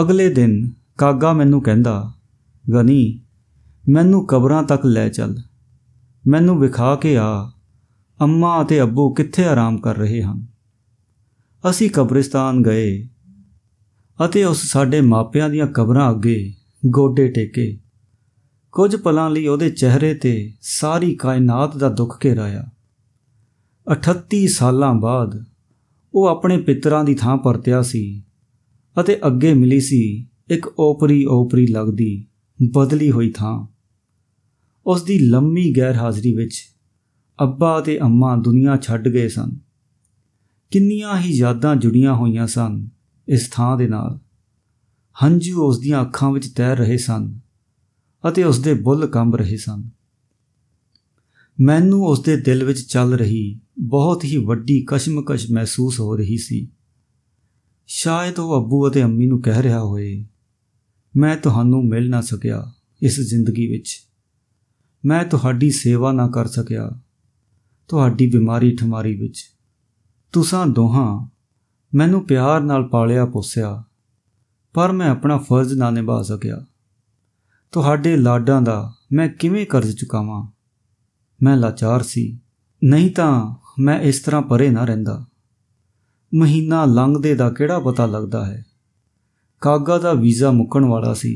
ਅਗਲੇ ਦਿਨ ਕਾਗਾ ਮੈਨੂੰ ਕਹਿੰਦਾ ਗਨੀ ਮੈਨੂੰ ਕਬਰਾਂ ਤੱਕ ਲੈ ਚੱਲ ਮੈਨੂੰ ਵਿਖਾ ਕੇ ਆ ਅੰਮਾ ਅਤੇ ਅੱਬੂ ਕਿੱਥੇ ਆਰਾਮ ਕਰ ਰਹੇ ਹਨ ਅਸੀਂ ਕਬਰਿਸਤਾਨ ਗਏ ਅਤੇ ਉਸ ਸਾਡੇ ਮਾਪਿਆਂ ਦੀਆਂ ਕਬਰਾਂ ਅੱਗੇ ਗੋਡੇ ਟੇਕੇ ਕੁਝ ਪਲਾਂ ਲਈ ਉਹਦੇ ਚਿਹਰੇ ਤੇ ਸਾਰੀ ਕਾਇਨਾਤ ਦਾ ਦੁੱਖ ਘੇਰਾਇਆ 38 ਸਾਲਾਂ ਬਾਅਦ ਉਹ ਆਪਣੇ ਪਿਤਰਾਂ ਦੀ ਥਾਂ ਪਰਤਿਆ ਸੀ ਅਤੇ ਅੱਗੇ ਮਿਲੀ ਸੀ ਇੱਕ ਓਪਰੀ ਓਪਰੀ ਲੱਗਦੀ ਬਦਲੀ ਹੋਈ ਥਾਂ ਉਸ ਦੀ ਲੰਮੀ ਗੈਰ ਹਾਜ਼ਰੀ ਵਿੱਚ ਅੱਬਾ ਤੇ ਅੰਮਾ ਦੁਨੀਆ ਛੱਡ ਗਏ ਸਨ ਕਿੰਨੀਆਂ ਹੀ ਯਾਦਾਂ ਜੁੜੀਆਂ ਹੋਈਆਂ ਸਨ ਇਸ ਥਾਂ ਦੇ ਨਾਲ ਹੰਝੂ ਉਸ ਦੀਆਂ ਅੱਖਾਂ ਵਿੱਚ ਤੈਰ ਰਹੇ ਸਨ ਅਤੇ ਉਸ ਦੇ ਬੁੱਲ ਕੰਬ ਰਹੇ ਸਨ ਮੈਨੂੰ ਉਸ ਦੇ ਦਿਲ ਵਿੱਚ ਚੱਲ ਰਹੀ ਬਹੁਤ ਹੀ ਵੱਡੀ ਕਸ਼ਮਕਸ਼ ਮਹਿਸੂਸ ਹੋ ਰਹੀ ਸੀ ਸ਼ਾਇਦ ਉਹ ਅੱਬੂ ਅਤੇ ਅੰਮੀ ਨੂੰ ਕਹਿ ਰਿਹਾ ਹੋਵੇ ਮੈਂ ਤੁਹਾਨੂੰ ਮਿਲ ਨਾ ਸਕਿਆ ਇਸ ਜ਼ਿੰਦਗੀ ਵਿੱਚ ਮੈਂ ਤੁਹਾਡੀ ਸੇਵਾ ਨਾ ਕਰ ਸਕਿਆ ਤੁਹਾਡੀ ਬਿਮਾਰੀ ਠਮਾਰੀ ਵਿੱਚ ਤੁਸੀਂ ਦੋਹਾਂ ਮੈਨੂੰ ਪਿਆਰ ਨਾਲ ਪਾਲਿਆ ਪੋਸਿਆ ਪਰ ਮੈਂ ਆਪਣਾ ਫਰਜ਼ ਨਾ ਨਿਭਾ ਸਕਿਆ ਤੁਹਾਡੇ ਲਾਡਾਂ ਦਾ ਮੈਂ ਕਿਵੇਂ ਕਰਜ਼ ਚੁਕਾਵਾਂ ਮੈਂ ਲਾਚਾਰ ਸੀ ਨਹੀਂ ਤਾਂ ਮੈਂ ਇਸ ਤਰ੍ਹਾਂ ਪਰੇ ਨਾ ਰਹਿੰਦਾ ਮਹੀਨਾ ਲੰਘਦੇ ਦਾ ਕਿਹੜਾ ਪਤਾ ਲੱਗਦਾ ਹੈ ਕਾਗਾ ਦਾ ਵੀਜ਼ਾ ਮੁੱਕਣ ਵਾਲਾ ਸੀ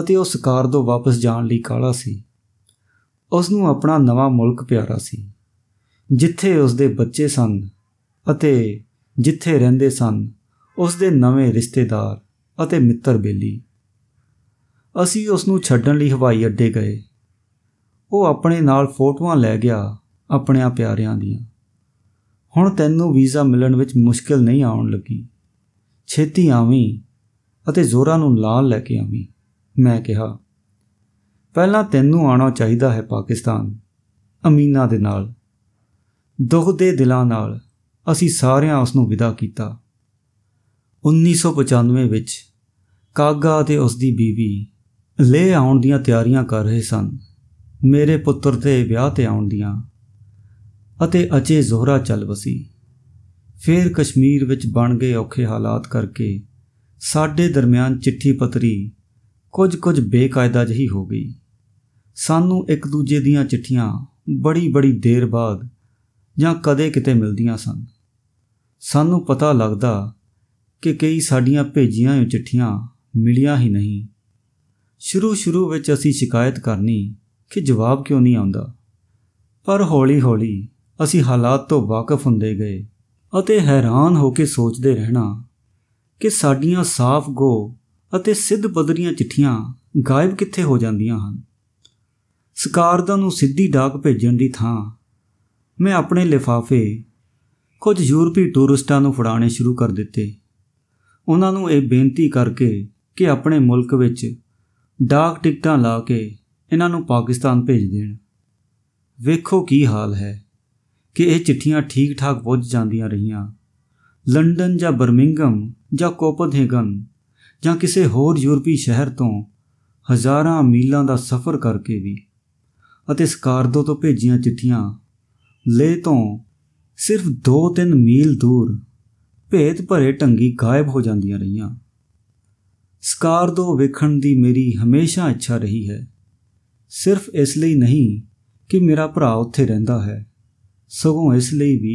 ਅਤੇ ਉਹ ਸਕਾਰ ਤੋਂ ਵਾਪਸ ਜਾਣ ਲਈ ਕਾਲਾ ਸੀ ਉਸ ਨੂੰ ਆਪਣਾ ਨਵਾਂ ਮੁਲਕ ਪਿਆਰਾ ਸੀ ਜਿੱਥੇ ਉਸ ਦੇ ਬੱਚੇ ਸਨ ਅਤੇ ਜਿੱਥੇ ਰਹਿੰਦੇ ਸਨ ਉਸ ਦੇ ਨਵੇਂ ਰਿਸ਼ਤੇਦਾਰ ਅਤੇ ਮਿੱਤਰ ਬੇਲੀ ਅਸੀਂ ਉਸ ਨੂੰ ਛੱਡਣ ਲਈ ਹਵਾਈ ਅੱਡੇ ਗਏ ਉਹ ਆਪਣੇ ਨਾਲ ਫੋਟੋਆਂ ਲੈ ਗਿਆ ਆ ਪਿਆਰਿਆਂ ਦੀਆਂ ਹੁਣ ਤੈਨੂੰ ਵੀਜ਼ਾ ਮਿਲਣ ਵਿੱਚ ਮੁਸ਼ਕਲ ਨਹੀਂ ਆਉਣ ਲੱਗੀ ਛੇਤੀ ਆਵੀਂ ਅਤੇ ਜ਼ੋਰਾ ਨੂੰ ਲਾਲ ਲੈ ਕੇ ਆਵੀਂ ਮੈਂ ਕਿਹਾ ਪਹਿਲਾਂ ਤੈਨੂੰ ਆਉਣਾ ਚਾਹੀਦਾ ਹੈ ਪਾਕਿਸਤਾਨ ਅਮੀਨਾ ਦੇ ਨਾਲ ਦੁੱਖ ਦੇ ਦਿਲਾਂ ਨਾਲ ਅਸੀਂ ਸਾਰਿਆਂ ਉਸ ਨੂੰ ਵਿਦਾ ਕੀਤਾ 1995 ਵਿੱਚ ਕਾਗਾ ਤੇ ਉਸ ਦੀ ਬੀਵੀ ਲੈ ਆਉਣ ਦੀਆਂ ਤਿਆਰੀਆਂ ਕਰ ਰਹੇ ਸਨ ਮੇਰੇ ਪੁੱਤਰ ਦੇ ਵਿਆਹ ਤੇ ਆਉਣ ਦੀਆਂ ਅਤੇ ਅਜੇ ਜ਼ੋਹਰਾ ਚੱਲ ਵਸੀ ਫੇਰ ਕਸ਼ਮੀਰ ਵਿੱਚ ਬਣ ਗਏ ਔਖੇ ਹਾਲਾਤ ਕਰਕੇ ਸਾਡੇ ਦਰਮਿਆਨ ਚਿੱਠੀ ਪਤਰੀ ਕੁਝ-ਕੁਝ ਬੇਕਾਇਦਾ ਜਹੀ ਹੋ ਗਈ ਸਾਨੂੰ ਇੱਕ ਦੂਜੇ ਦੀਆਂ ਚਿੱਠੀਆਂ ਬੜੀ-ਬੜੀ ਦੇਰ ਬਾਅਦ ਜਾਂ ਕਦੇ ਕਿਤੇ ਮਿਲਦੀਆਂ ਸਨ ਸਾਨੂੰ ਪਤਾ ਲੱਗਦਾ ਕਿ ਕਈ ਸਾਡੀਆਂ ਭੇਜੀਆਂ ਹੋਈਆਂ ਚਿੱਠੀਆਂ ਮਿਲੀਆਂ ਹੀ ਨਹੀਂ ਸ਼ੁਰੂ-ਸ਼ੁਰੂ ਵਿੱਚ ਅਸੀਂ ਸ਼ਿਕਾਇਤ ਕਰਨੀ ਕਿ ਜਵਾਬ ਕਿਉਂ ਨਹੀਂ ਆਉਂਦਾ ਪਰ ਹੌਲੀ-ਹੌਲੀ ਅਸੀਂ ਹਾਲਾਤ ਤੋਂ ਵਾਕਿਫ ਹੁੰਦੇ ਗਏ ਅਤੇ ਹੈਰਾਨ ਹੋ ਕੇ ਸੋਚਦੇ ਰਹਿਣਾ ਕਿ ਸਾਡੀਆਂ ਸਾਫ਼ ਗੋ ਅਤੇ ਸਿੱਧ ਬਦਰੀਆਂ ਚਿੱਠੀਆਂ ਗਾਇਬ ਕਿੱਥੇ ਹੋ ਜਾਂਦੀਆਂ ਹਨ ਸਕਾਰਦਾ ਨੂੰ ਸਿੱਧੀ ਡਾਕ ਭੇਜਣ ਦੀ ਥਾਂ ਮੈਂ ਆਪਣੇ ਲਿਫਾਫੇ ਕੁਝ ਯੂਰਪੀ ਟੂਰਿਸਟਾਂ ਨੂੰ ਫੜਾਣੇ ਸ਼ੁਰੂ ਕਰ ਦਿੱਤੇ ਉਹਨਾਂ ਨੂੰ ਇਹ ਬੇਨਤੀ ਕਰਕੇ ਕਿ ਆਪਣੇ ਮੁਲਕ ਵਿੱਚ ਡਾਕ ਟਿਕਟਾਂ ਲਾ ਕੇ ਇਹਨਾਂ ਨੂੰ ਪਾਕਿਸਤਾਨ ਭੇਜ ਦੇਣ ਵੇਖੋ ਕੀ ਹਾਲ ਹੈ ਕਿ ਇਹ ਚਿੱਠੀਆਂ ਠੀਕ-ਠਾਕ ਪਹੁੰਚ ਜਾਂਦੀਆਂ ਰਹੀਆਂ ਲੰਡਨ ਜਾਂ ਬਰਮਿੰਗਮ ਜਾਂ ਕੋਪਨਹੇਗਨ ਜਾਂ ਕਿਸੇ ਹੋਰ ਯੂਰਪੀ ਸ਼ਹਿਰ ਤੋਂ ਹਜ਼ਾਰਾਂ ਮੀਲਾਂ ਦਾ ਸਫ਼ਰ ਕਰਕੇ ਵੀ ਅਤੇ ਸਕਾਰਦੋ ਤੋਂ ਭੇਜੀਆਂ ਚਿੱਠੀਆਂ ਲੇ ਤੋਂ ਸਿਰਫ 2-3 ਮੀਲ ਦੂਰ ਭੇਤ ਭਰੇ ਟੰਗੀ ਗਾਇਬ ਹੋ ਜਾਂਦੀਆਂ ਰਹੀਆਂ ਸਕਾਰਦੋ ਵੇਖਣ ਦੀ ਮੇਰੀ ਹਮੇਸ਼ਾ ਇੱਛਾ ਰਹੀ ਹੈ ਸਿਰਫ ਇਸ ਲਈ ਨਹੀਂ ਕਿ ਮੇਰਾ ਭਰਾ ਉੱਥੇ ਰਹਿੰਦਾ ਹੈ ਸਗੋਂ ਇਸ ਲਈ ਵੀ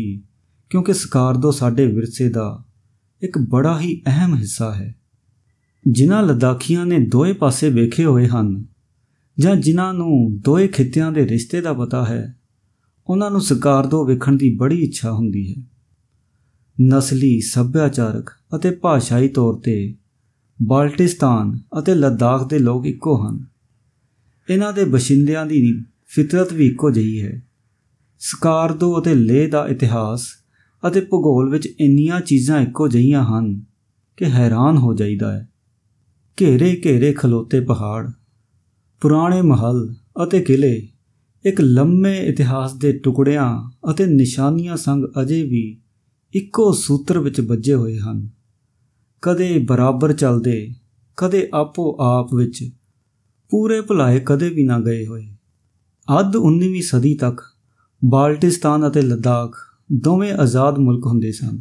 ਕਿਉਂਕਿ ਸਕਾਰਦੋ ਸਾਡੇ ਵਿਰਸੇ ਦਾ ਇੱਕ ਬੜਾ ਹੀ ਅਹਿਮ ਹਿੱਸਾ ਹੈ ਜਿਨ੍ਹਾਂ ਲਦਾਖੀਆਂ ਨੇ ਦੋਏ ਪਾਸੇ ਵੇਖੇ ਹੋਏ ਹਨ ਜਾਂ ਜਿਨ੍ਹਾਂ ਨੂੰ ਦੋਏ ਖਿੱਤਿਆਂ ਦੇ ਰਿਸ਼ਤੇ ਦਾ ਪਤਾ ਹੈ ਉਹਨਾਂ ਨੂੰ ਸਕਾਰਦੋ ਵੇਖਣ ਦੀ ਬੜੀ ਇੱਛਾ ਹੁੰਦੀ ਹੈ ਨਸਲੀ ਸੱਭਿਆਚਾਰਕ ਅਤੇ ਭਾਸ਼ਾਈ ਤੌਰ ਤੇ ਬਾਲਟਿਸਤਾਨ ਅਤੇ ਲਦਾਖ ਦੇ ਲੋਕ ਇੱਕੋ ਹਨ ਇਹਨਾਂ ਦੇ ਬਸ਼ਿੰਦਿਆਂ ਦੀ ਫਿਤਰਤ ਵੀ ਇੱਕੋ ਜਿਹੀ ਹੈ ਸਕਾਰਦੋ ਅਤੇ ਲੇਹ ਦਾ ਇਤਿਹਾਸ ਅਤੇ ਭੂਗੋਲ ਵਿੱਚ ਇੰਨੀਆਂ ਚੀਜ਼ਾਂ ਇੱਕੋ ਜਿਹੀਆਂ ਹਨ ਕਿ ਹੈਰਾਨ ਹੋ ਜਾਈਦਾ ਹੈ ਘੇਰੇ ਘੇਰੇ ਖਲੋਤੇ ਪਹਾੜ ਪੁਰਾਣੇ ਮਹਿਲ ਅਤੇ ਕਿਲੇ ਇੱਕ ਲੰਮੇ ਇਤਿਹਾਸ ਦੇ ਟੁਕੜਿਆਂ ਅਤੇ ਨਿਸ਼ਾਨੀਆਂ ਸੰਗ ਅਜੇ ਵੀ ਇੱਕੋ ਸੂਤਰ ਵਿੱਚ ਬੱਜੇ ਹੋਏ ਹਨ ਕਦੇ ਬਰਾਬਰ ਚੱਲਦੇ ਕਦੇ ਆਪੋ ਆਪ ਵਿੱਚ ਪੂਰੇ ਭੁਲਾਏ ਕਦੇ ਵੀ ਨਾ ਗਏ ਹੋਏ ਅੱਧ 19ਵੀਂ ਸਦੀ ਤੱਕ ਬਾਲਟਿਸਤਾਨ ਅਤੇ ਲੱਦਾਖ ਦੋਵੇਂ ਆਜ਼ਾਦ ਮੁਲਕ ਹੁੰਦੇ ਸਨ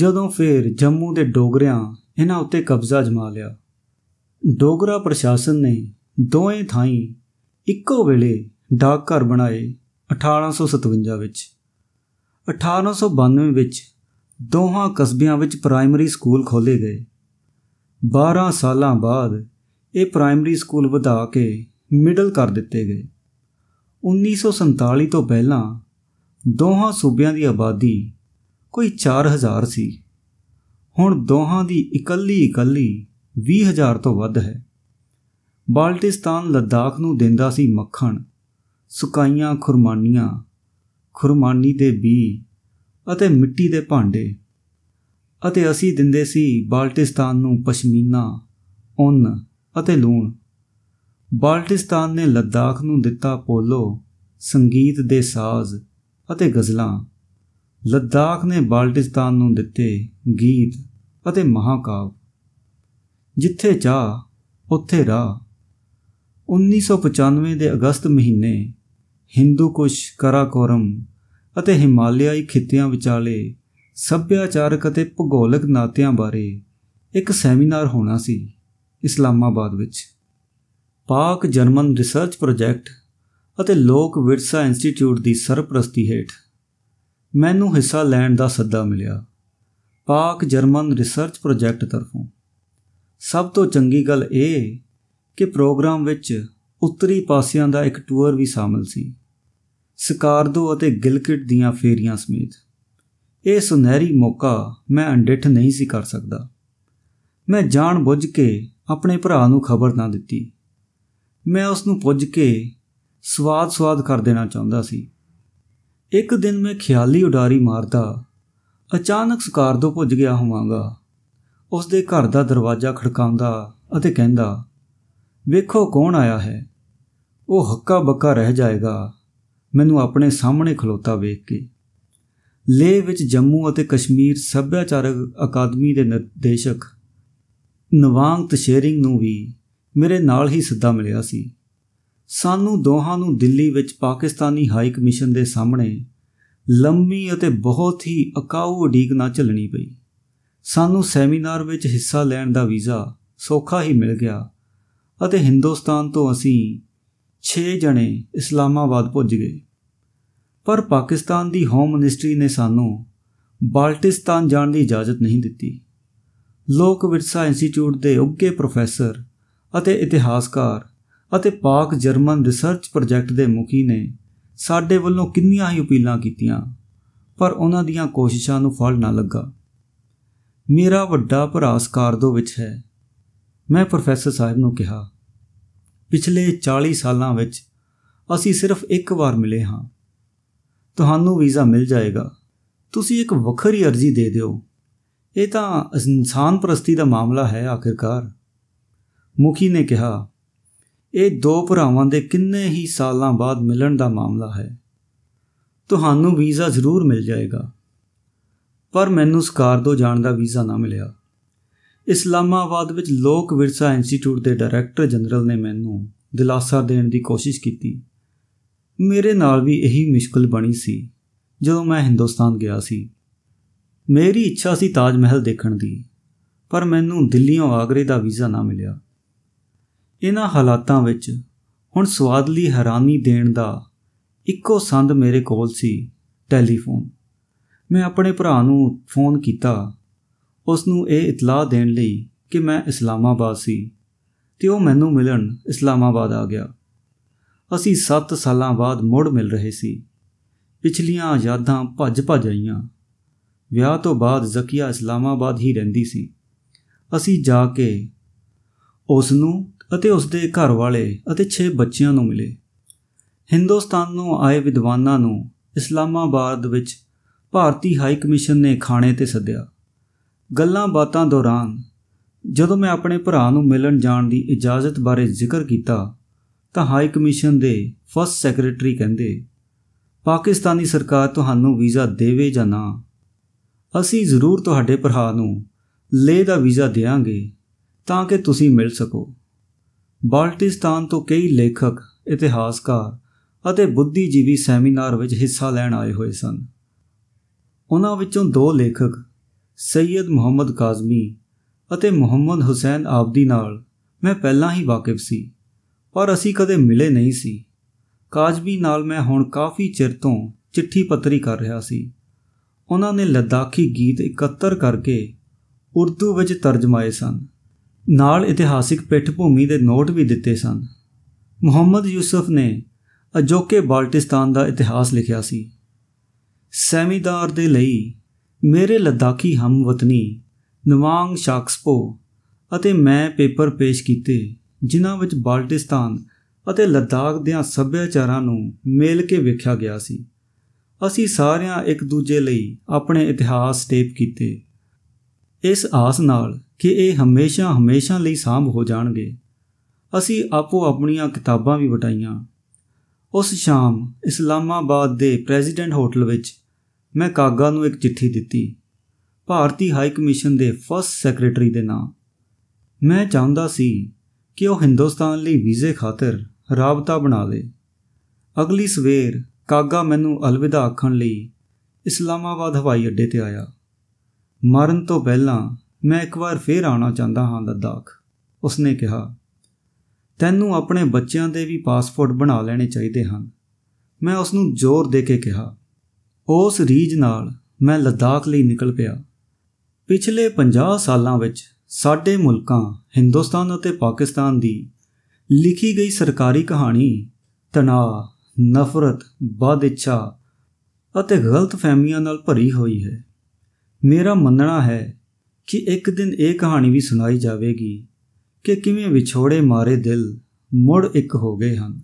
ਜਦੋਂ ਫਿਰ ਜੰਮੂ ਦੇ ਡੋਗਰਿਆਂ ਇਹਨਾਂ ਉੱਤੇ ਕਬਜ਼ਾ ਜਮਾ ਲਿਆ ਡੋਗਰਾ ਪ੍ਰਸ਼ਾਸਨ ਨੇ ਦੋਵੇਂ ਥਾਈਂ ਇੱਕੋ ਵੇਲੇ ਡਾਕ ਘਰ ਬਣਾਏ 1857 ਵਿੱਚ 1892 ਵਿੱਚ ਦੋਹਾਂ ਕਸਬਿਆਂ ਵਿੱਚ ਪ੍ਰਾਇਮਰੀ ਸਕੂਲ ਖੋਲੇ ਗਏ 12 ਸਾਲਾਂ ਬਾਅਦ ਇਹ ਪ੍ਰਾਇਮਰੀ ਸਕੂਲ ਵਧਾ ਕੇ ਮਿਡਲ ਕਰ ਦਿੱਤੇ ਗਏ 1947 ਤੋਂ ਪਹਿਲਾਂ ਦੋਹਾਂ ਸੂਬਿਆਂ ਦੀ ਆਬਾਦੀ ਕੋਈ 4000 ਸੀ ਹੁਣ ਦੋਹਾਂ ਦੀ ਇਕੱਲੀ ਇਕੱਲੀ 20000 ਤੋਂ ਵੱਧ ਹੈ ਬਾਲਟਿਸਤਾਨ ਲਦਾਖ ਨੂੰ ਦਿੰਦਾ ਸੀ ਮੱਖਣ ਸੁਕਾਈਆਂ ਖੁਰਮਾਨੀਆਂ ਖੁਰਮਾਨੀ ਦੇ ਬੀ ਅਤੇ ਮਿੱਟੀ ਦੇ ਭਾਂਡੇ ਅਤੇ ਅਸੀਂ ਦਿੰਦੇ ਸੀ ਬਾਲਟਿਸਤਾਨ ਨੂੰ ਪਸ਼ਮੀਨਾ ਉੱਨ ਅਤੇ ਲੂਣ ਬਾਲਟਿਸਤਾਨ ਨੇ ਲੱਦਾਖ ਨੂੰ ਦਿੱਤਾ ਪੋਲੋ ਸੰਗੀਤ ਦੇ ਸਾਜ਼ ਅਤੇ ਗਜ਼ਲਾਂ ਲੱਦਾਖ ਨੇ ਬਾਲਟਿਸਤਾਨ ਨੂੰ ਦਿੱਤੇ ਗੀਤ ਅਤੇ ਮਹਾਕਾਵ ਜਿੱਥੇ ਜਾ ਉੱਥੇ ਰਾ 1995 ਦੇ ਅਗਸਤ ਮਹੀਨੇ ਹਿੰਦੂ ਕੁਸ਼ ਕਰਾਕੋਰਮ ਅਤੇ ਹਿਮਾਲਿਆਈ ਖਿੱਤਿਆਂ ਵਿਚਾਲੇ ਸੱਭਿਆਚਾਰਕ ਅਤੇ ਭੂਗੋਲਿਕ ਨਾਤਿਆਂ ਬਾਰੇ ਇੱਕ ਸੈਮੀਨਾਰ ਹੋਣਾ ਸੀ ਇਸਲਾਮਾਬਾਦ ਵਿੱਚ ਪਾਕ ਜਰਮਨ ਰਿਸਰਚ ਪ੍ਰੋਜੈਕਟ ਅਤੇ ਲੋਕ ਵਿਰਸਾ ਇੰਸਟੀਚਿਊਟ ਦੀ ਸਰਪ੍ਰਸਤੀ ਹੇਠ ਮੈਨੂੰ ਹਿੱਸਾ ਲੈਣ ਦਾ ਸੱਦਾ ਮਿਲਿਆ ਪਾਕ ਜਰਮਨ ਰਿਸਰਚ ਪ੍ਰੋਜੈਕਟ ਤਰਫੋਂ ਸਭ ਤੋਂ ਚੰਗੀ ਗੱਲ ਇਹ ਕਿ ਪ੍ਰੋਗਰਾਮ ਵਿੱਚ ਉੱਤਰੀ ਪਾਸਿਆਂ ਦਾ ਇੱਕ ਟੂਰ ਵੀ ਸ਼ਾਮਲ ਸੀ ਸਕਾਰਦੋ ਅਤੇ ਗਿਲਕਿਟ ਦੀਆਂ ਫੇਰੀਆਂ ਸਮੇਤ ਇਹ ਸੁਨਹਿਰੀ ਮੌਕਾ ਮੈਂ ਅਣਡਿੱਠ ਨਹੀਂ ਸੀ ਕਰ ਸਕਦਾ ਮੈਂ ਜਾਣ ਬੁੱਝ ਕੇ ਆਪਣੇ ਭਰਾ ਨੂੰ ਖਬਰ ਨਾ ਦਿੱਤੀ ਮੈਂ ਉਸ ਨੂੰ ਪੁੱਜ ਕੇ ਸਵਾਦ-ਸਵਾਦ ਕਰ ਦੇਣਾ ਚਾਹੁੰਦਾ ਸੀ ਇੱਕ ਦਿਨ ਮੈਂ ਖਿਆਲੀ ਉਡਾਰੀ ਮਾਰਦਾ ਅਚਾਨਕ ਸਕਾਰਦੋ ਭੁੱਜ ਗਿਆ ਹੋਵਾਂਗਾ ਉਸ ਦੇ ਘਰ ਦਾ ਦਰਵਾਜ਼ਾ ਖੜਕਾਉਂਦਾ ਅਤੇ ਕਹਿੰਦਾ ਵੇਖੋ ਕੌਣ ਆਇਆ ਹੈ ਉਹ ਹੱਕਾ ਬੱਕਾ ਰਹਿ ਜਾਏਗਾ ਮੈਨੂੰ ਆਪਣੇ ਸਾਹਮਣੇ ਖਲੋਤਾ ਵੇਖ ਕੇ ਲੇ ਵਿੱਚ ਜੰਮੂ ਅਤੇ ਕਸ਼ਮੀਰ ਸੱਭਿਆਚਾਰਕ ਅਕਾਦਮੀ ਦੇ ਨਿਰਦੇਸ਼ਕ ਨਵਾਂਗ ਤਸ਼ੇਰਿੰਗ ਨੂੰ ਵੀ ਮੇਰੇ ਨਾਲ ਹੀ ਸਿੱਧਾ ਮਿਲਿਆ ਸੀ ਸਾਨੂੰ ਦੋਹਾਂ ਨੂੰ ਦਿੱਲੀ ਵਿੱਚ ਪਾਕਿਸਤਾਨੀ ਹਾਈ ਕਮਿਸ਼ਨ ਦੇ ਸਾਹਮਣੇ ਲੰਮੀ ਅਤੇ ਬਹੁਤ ਹੀ ਅਕਾਊ ਉਡੀਕ ਨਾ ਚੱਲਣੀ ਪਈ ਸਾਨੂੰ ਸੈਮੀਨਾਰ ਵਿੱਚ ਹਿੱਸਾ ਲੈਣ ਦਾ ਵੀਜ਼ਾ ਸੌਖਾ ਹੀ ਮਿਲ ਗਿਆ ਅਤੇ ਹਿੰਦੁਸਤਾਨ ਤੋਂ ਅਸੀਂ 6 ਜਣੇ ਇਸਲਾਮਾਬਾਦ ਪੁੱਜ ਗਏ ਪਰ ਪਾਕਿਸਤਾਨ ਦੀ ਹੋਮ ਮਿਨਿਸਟਰੀ ਨੇ ਸਾਨੂੰ ਬਾਲਟਿਸਤਾਨ ਜਾਣ ਦੀ ਇਜਾਜ਼ਤ ਨਹੀਂ ਦਿੱਤੀ ਲੋਕ ਵਿਰਸਾ ਇੰਸਟੀਚਿਊਟ ਦੇ ਉੱਗੇ ਪ੍ਰੋਫੈਸਰ ਅਤੇ ਇਤਿਹਾਸਕਾਰ ਅਤੇ ਪਾਕ ਜਰਮਨ ਰਿਸਰਚ ਪ੍ਰੋਜੈਕਟ ਦੇ ਮੁਖੀ ਨੇ ਸਾਡੇ ਵੱਲੋਂ ਕਿੰਨੀਆਂ ਹੀ ਅਪੀਲਾਂ ਕੀਤੀਆਂ ਪਰ ਉਹਨਾਂ ਦੀਆਂ ਕੋਸ਼ਿਸ਼ਾਂ ਨੂੰ ਫਲ ਨਾ ਲੱਗਾ ਮੇਰਾ ਵੱਡਾ ਭਰਾ ਸਕਾਰਦੋ ਵਿੱਚ ਹੈ ਮੈਂ ਪ੍ਰੋਫੈਸਰ ਸਾਹਿਬ ਨੂੰ ਕਿਹਾ ਪਿਛਲੇ 40 ਸਾਲਾਂ ਵਿੱਚ ਅਸੀਂ ਸਿਰਫ ਇੱਕ ਵਾਰ ਮਿਲੇ ਹਾਂ ਤੁਹਾਨੂੰ ਵੀਜ਼ਾ ਮਿਲ ਜਾਏਗਾ ਤੁਸੀਂ ਇੱਕ ਵੱਖਰੀ ਅਰਜ਼ੀ ਦੇ ਦਿਓ ਇਹ ਤਾਂ ਇਨਸਾਨ ਪ੍ਰਸਤੀ ਦਾ ਮਾਮਲਾ ਹੈ ਆਖਿਰਕਾਰ ਮੁਖੀ ਨੇ ਕਿਹਾ ਇਹ ਦੋ ਭਰਾਵਾਂ ਦੇ ਕਿੰਨੇ ਹੀ ਸਾਲਾਂ ਬਾਅਦ ਮਿਲਣ ਦਾ ਮਾਮਲਾ ਹੈ ਤੁਹਾਨੂੰ ਵੀਜ਼ਾ ਜ਼ਰੂਰ ਮਿਲ ਜਾਏਗਾ ਪਰ ਮੈਨੂੰ ਸਕਾਰਦੋ ਜਾਣ ਦਾ ਵੀਜ਼ਾ ਨਾ ਮਿਲਿਆ ਇਸਲਾਮਾਬਾਦ ਵਿੱਚ ਲੋਕ ਵਿਰਸਾ ਇੰਸਟੀਚਿਊਟ ਦੇ ਡਾਇਰੈਕਟਰ ਜਨਰਲ ਨੇ ਮੈਨੂੰ ਦਿਲਾਸਾ ਦੇਣ ਦੀ ਕੋਸ਼ਿਸ਼ ਕੀਤੀ ਮੇਰੇ ਨਾਲ ਵੀ ਇਹੀ ਮੁਸ਼ਕਲ ਬਣੀ ਸੀ ਜਦੋਂ ਮੈਂ ਹਿੰਦੁਸਤਾਨ ਗਿਆ ਸੀ ਮੇਰੀ ਇੱਛਾ ਸੀ ਤਾਜ ਮਹਿਲ ਦੇਖਣ ਦੀ ਪਰ ਮੈਨੂੰ ਦਿੱਲੀੋਂ ਆਗਰੇ ਦਾ ਵੀਜ਼ਾ ਨਾ ਮਿਲਿਆ ਇਹਨਾਂ ਹਾਲਾਤਾਂ ਵਿੱਚ ਹੁਣ ਸਵਾਦਲੀ ਹੈਰਾਨੀ ਦੇਣ ਦਾ ਇੱਕੋ ਸੰਦ ਮੇਰੇ ਕੋਲ ਸੀ ਟੈਲੀਫੋਨ ਮੈਂ ਆਪਣੇ ਭਰਾ ਨੂੰ ਫੋਨ ਕੀਤਾ ਉਸ ਨੂੰ ਇਹ ਇਤਲਾਹ ਦੇਣ ਲਈ ਕਿ ਮੈਂ ਇਸਲਾਮਾਬਾਦ ਸੀ ਤੇ ਉਹ ਮੈਨੂੰ ਮਿਲਣ ਇਸਲਾਮਾਬਾਦ ਆ ਗਿਆ ਅਸੀਂ 7 ਸਾਲਾਂ ਬਾਅਦ ਮੁੜ ਮਿਲ ਰਹੇ ਸੀ ਪਿਛਲੀਆਂ ਯਾਦਾਂ ਭੱਜ-ਭੱਜ ਆਈਆਂ ਵਿਆਹ ਤੋਂ ਬਾਅਦ ਜ਼ਕੀਆ ਇਸਲਾਮਾਬਾਦ ਹੀ ਰਹਿੰਦੀ ਸੀ ਅਸੀਂ ਜਾ ਕੇ ਉਸ ਨੂੰ ਅਤੇ ਉਸ ਦੇ ਘਰ ਵਾਲੇ ਅਤੇ 6 ਬੱਚਿਆਂ ਨੂੰ ਮਿਲੇ ਹਿੰਦੁਸਤਾਨ ਤੋਂ ਆਏ ਵਿਦਵਾਨਾਂ ਨੂੰ ਇਸਲਾਮਾਬਾਦ ਵਿੱਚ ਭਾਰਤੀ ਹਾਈ ਕਮਿਸ਼ਨ ਨੇ ਖਾਣੇ ਤੇ ਸੱਦਿਆ ਗੱਲਾਂ ਬਾਤਾਂ ਦੌਰਾਨ ਜਦੋਂ ਮੈਂ ਆਪਣੇ ਭਰਾ ਨੂੰ ਮਿਲਣ ਜਾਣ ਦੀ ਇਜਾਜ਼ਤ ਬਾਰੇ ਜ਼ਿਕਰ ਕੀਤਾ ਤਾਂ ਹਾਈ ਕਮਿਸ਼ਨ ਦੇ ਫਸਟ ਸੈਕਟਰੀ ਕਹਿੰਦੇ ਪਾਕਿਸਤਾਨੀ ਸਰਕਾਰ ਤੁਹਾਨੂੰ ਵੀਜ਼ਾ ਦੇਵੇ ਜਾਂ ਨਾ ਅਸੀਂ ਜ਼ਰੂਰ ਤੁਹਾਡੇ ਭਰਾ ਨੂੰ ਲੇ ਦਾ ਵੀਜ਼ਾ ਦੇਵਾਂਗੇ ਤਾਂ ਕਿ ਤੁਸੀਂ ਮਿਲ ਸਕੋ ਬਾਲਟਿਸਤਾਨ ਤੋਂ ਕਈ ਲੇਖਕ ਇਤਿਹਾਸਕਾਰ ਅਤੇ ਬੁੱਧੀਜੀਵੀ ਸੈਮੀਨਾਰ ਵਿੱਚ ਹਿੱਸਾ ਲੈਣ ਆਏ ਹੋਏ ਸਨ ਉਹਨਾਂ ਵਿੱਚੋਂ ਦੋ ਲੇਖਕ ਸੈਯਦ ਮੁਹੰਮਦ ਕਾਜ਼ਮੀ ਅਤੇ ਮੁਹੰਮਦ ਹੁਸੈਨ ਆਬਦੀ ਨਾਲ ਮੈਂ ਪਹਿਲਾਂ ਹੀ ਵਾਕਿਫ ਸੀ ਪਰ ਅਸੀਂ ਕਦੇ ਮਿਲੇ ਨਹੀਂ ਸੀ ਕਾਜ਼ਮੀ ਨਾਲ ਮੈਂ ਹੁਣ ਕਾਫੀ ਚਿਰ ਤੋਂ ਚਿੱਠੀ ਪੱਤਰੀ ਕਰ ਰਿਹਾ ਸੀ ਉਹਨਾਂ ਨੇ ਲੱਦਾਖੀ ਗੀਤ ਇਕੱਤਰ ਕਰਕੇ ਉਰਦੂ ਵਿੱਚ ਤਰਜਮਾਏ ਸਨ ਨਾਲ ਇਤਿਹਾਸਿਕ ਪਿੱਠਭੂਮੀ ਦੇ ਨੋਟ ਵੀ ਦਿੱਤੇ ਸਨ ਮੁਹੰਮਦ ਯੂਸਫ ਨੇ ਅਜੋਕੇ ਬਾਲਟਿਸਤਾਨ ਦਾ ਇਤਿਹਾਸ ਲਿਖਿਆ ਸੀ ਸੈਮੀਦਾਰ ਦੇ ਲਈ ਮੇਰੇ ਲਦਾਖੀ ਹਮਵਤਨੀ ਨਵਾਂਗ ਸ਼ਾਕਸਪੋ ਅਤੇ ਮੈਂ ਪੇਪਰ ਪੇਸ਼ ਕੀਤੇ ਜਿਨ੍ਹਾਂ ਵਿੱਚ ਬਾਲਟਿਸਤਾਨ ਅਤੇ ਲਦਾਖ ਦੇ ਸੱਭਿਆਚਾਰਾਂ ਨੂੰ ਮੇਲ ਕੇ ਵੇਖਿਆ ਗਿਆ ਸੀ ਅਸੀਂ ਸਾਰਿਆਂ ਇੱਕ ਦੂਜੇ ਲਈ ਆਪਣੇ ਇਤਿਹਾਸ ਟੇਪ ਕੀਤੇ ਇਸ ਆਸ ਨਾਲ ਕਿ ਇਹ ਹਮੇਸ਼ਾ ਹਮੇਸ਼ਾ ਲਈ ਸਾਂਭ ਹੋ ਜਾਣਗੇ ਅਸੀਂ ਆਪੋ ਆਪਣੀਆਂ ਕਿਤਾਬਾਂ ਵੀ ਵਟਾਈਆਂ ਉਸ ਸ਼ਾਮ ਇਸਲਾਮਾਬਾਦ ਦੇ ਪ੍ਰੈਜ਼ੀਡੈਂਟ ਹੋਟਲ ਵਿੱਚ ਮੈਂ ਕਾਗਾ ਨੂੰ ਇੱਕ ਚਿੱਠੀ ਦਿੱਤੀ ਭਾਰਤੀ ਹਾਈ ਕਮਿਸ਼ਨ ਦੇ ਫਸਟ ਸੈਕਟਰੀ ਦੇ ਨਾਮ ਮੈਂ ਚਾਹੁੰਦਾ ਸੀ ਕਿ ਉਹ ਹਿੰਦੁਸਤਾਨ ਲਈ ਵੀਜ਼ੇ ਖਾਤਰ ਰਾਬਤਾ ਬਣਾ ਲੇ ਅਗਲੀ ਸਵੇਰ ਕਾਗਾ ਮੈਨੂੰ ਅਲਵਿਦਾ ਆਖਣ ਲਈ ਇਸਲਾਮਾਬਾਦ ਹਵਾਈ ਅੱਡੇ ਤੇ ਆਇਆ ਮਰਨ ਤੋਂ ਪਹਿਲਾਂ ਮੈਂ ਇੱਕ ਵਾਰ ਫੇਰ ਆਉਣਾ ਚਾਹੁੰਦਾ ਹਾਂ ਲੱਦਾਖ ਉਸਨੇ ਕਿਹਾ ਤੈਨੂੰ ਆਪਣੇ ਬੱਚਿਆਂ ਦੇ ਵੀ ਪਾਸਪੋਰਟ ਬਣਾ ਲੈਣੇ ਚਾਹੀਦੇ ਹਨ ਮੈਂ ਉਸ ਨੂੰ ਜ਼ੋਰ ਦੇ ਕੇ ਕਿਹਾ ਉਸ ਰੀਜ ਨਾਲ ਮੈਂ ਲੱਦਾਖ ਲਈ ਨਿਕਲ ਪਿਆ ਪਿਛਲੇ 50 ਸਾਲਾਂ ਵਿੱਚ ਸਾਡੇ ਮੁਲਕਾਂ ਹਿੰਦੁਸਤਾਨ ਅਤੇ ਪਾਕਿਸਤਾਨ ਦੀ ਲਿਖੀ ਗਈ ਸਰਕਾਰੀ ਕਹਾਣੀ ਤਣਾਅ ਨਫ਼ਰਤ ਬਦਇੱਛਾ ਅਤੇ ਗਲਤਫਹਿਮੀਆਂ ਨਾਲ ਭਰੀ ਹੋਈ ਹੈ ਮੇਰਾ ਮੰਨਣਾ ਹੈ ਕਿ ਇੱਕ ਦਿਨ ਇਹ ਕਹਾਣੀ ਵੀ ਸੁਣਾਈ ਜਾਵੇਗੀ ਕਿ ਕਿਵੇਂ ਵਿਛੋੜੇ ਮਾਰੇ ਦਿਲ ਮੁੜ ਇੱਕ ਹੋ ਗਏ ਹਨ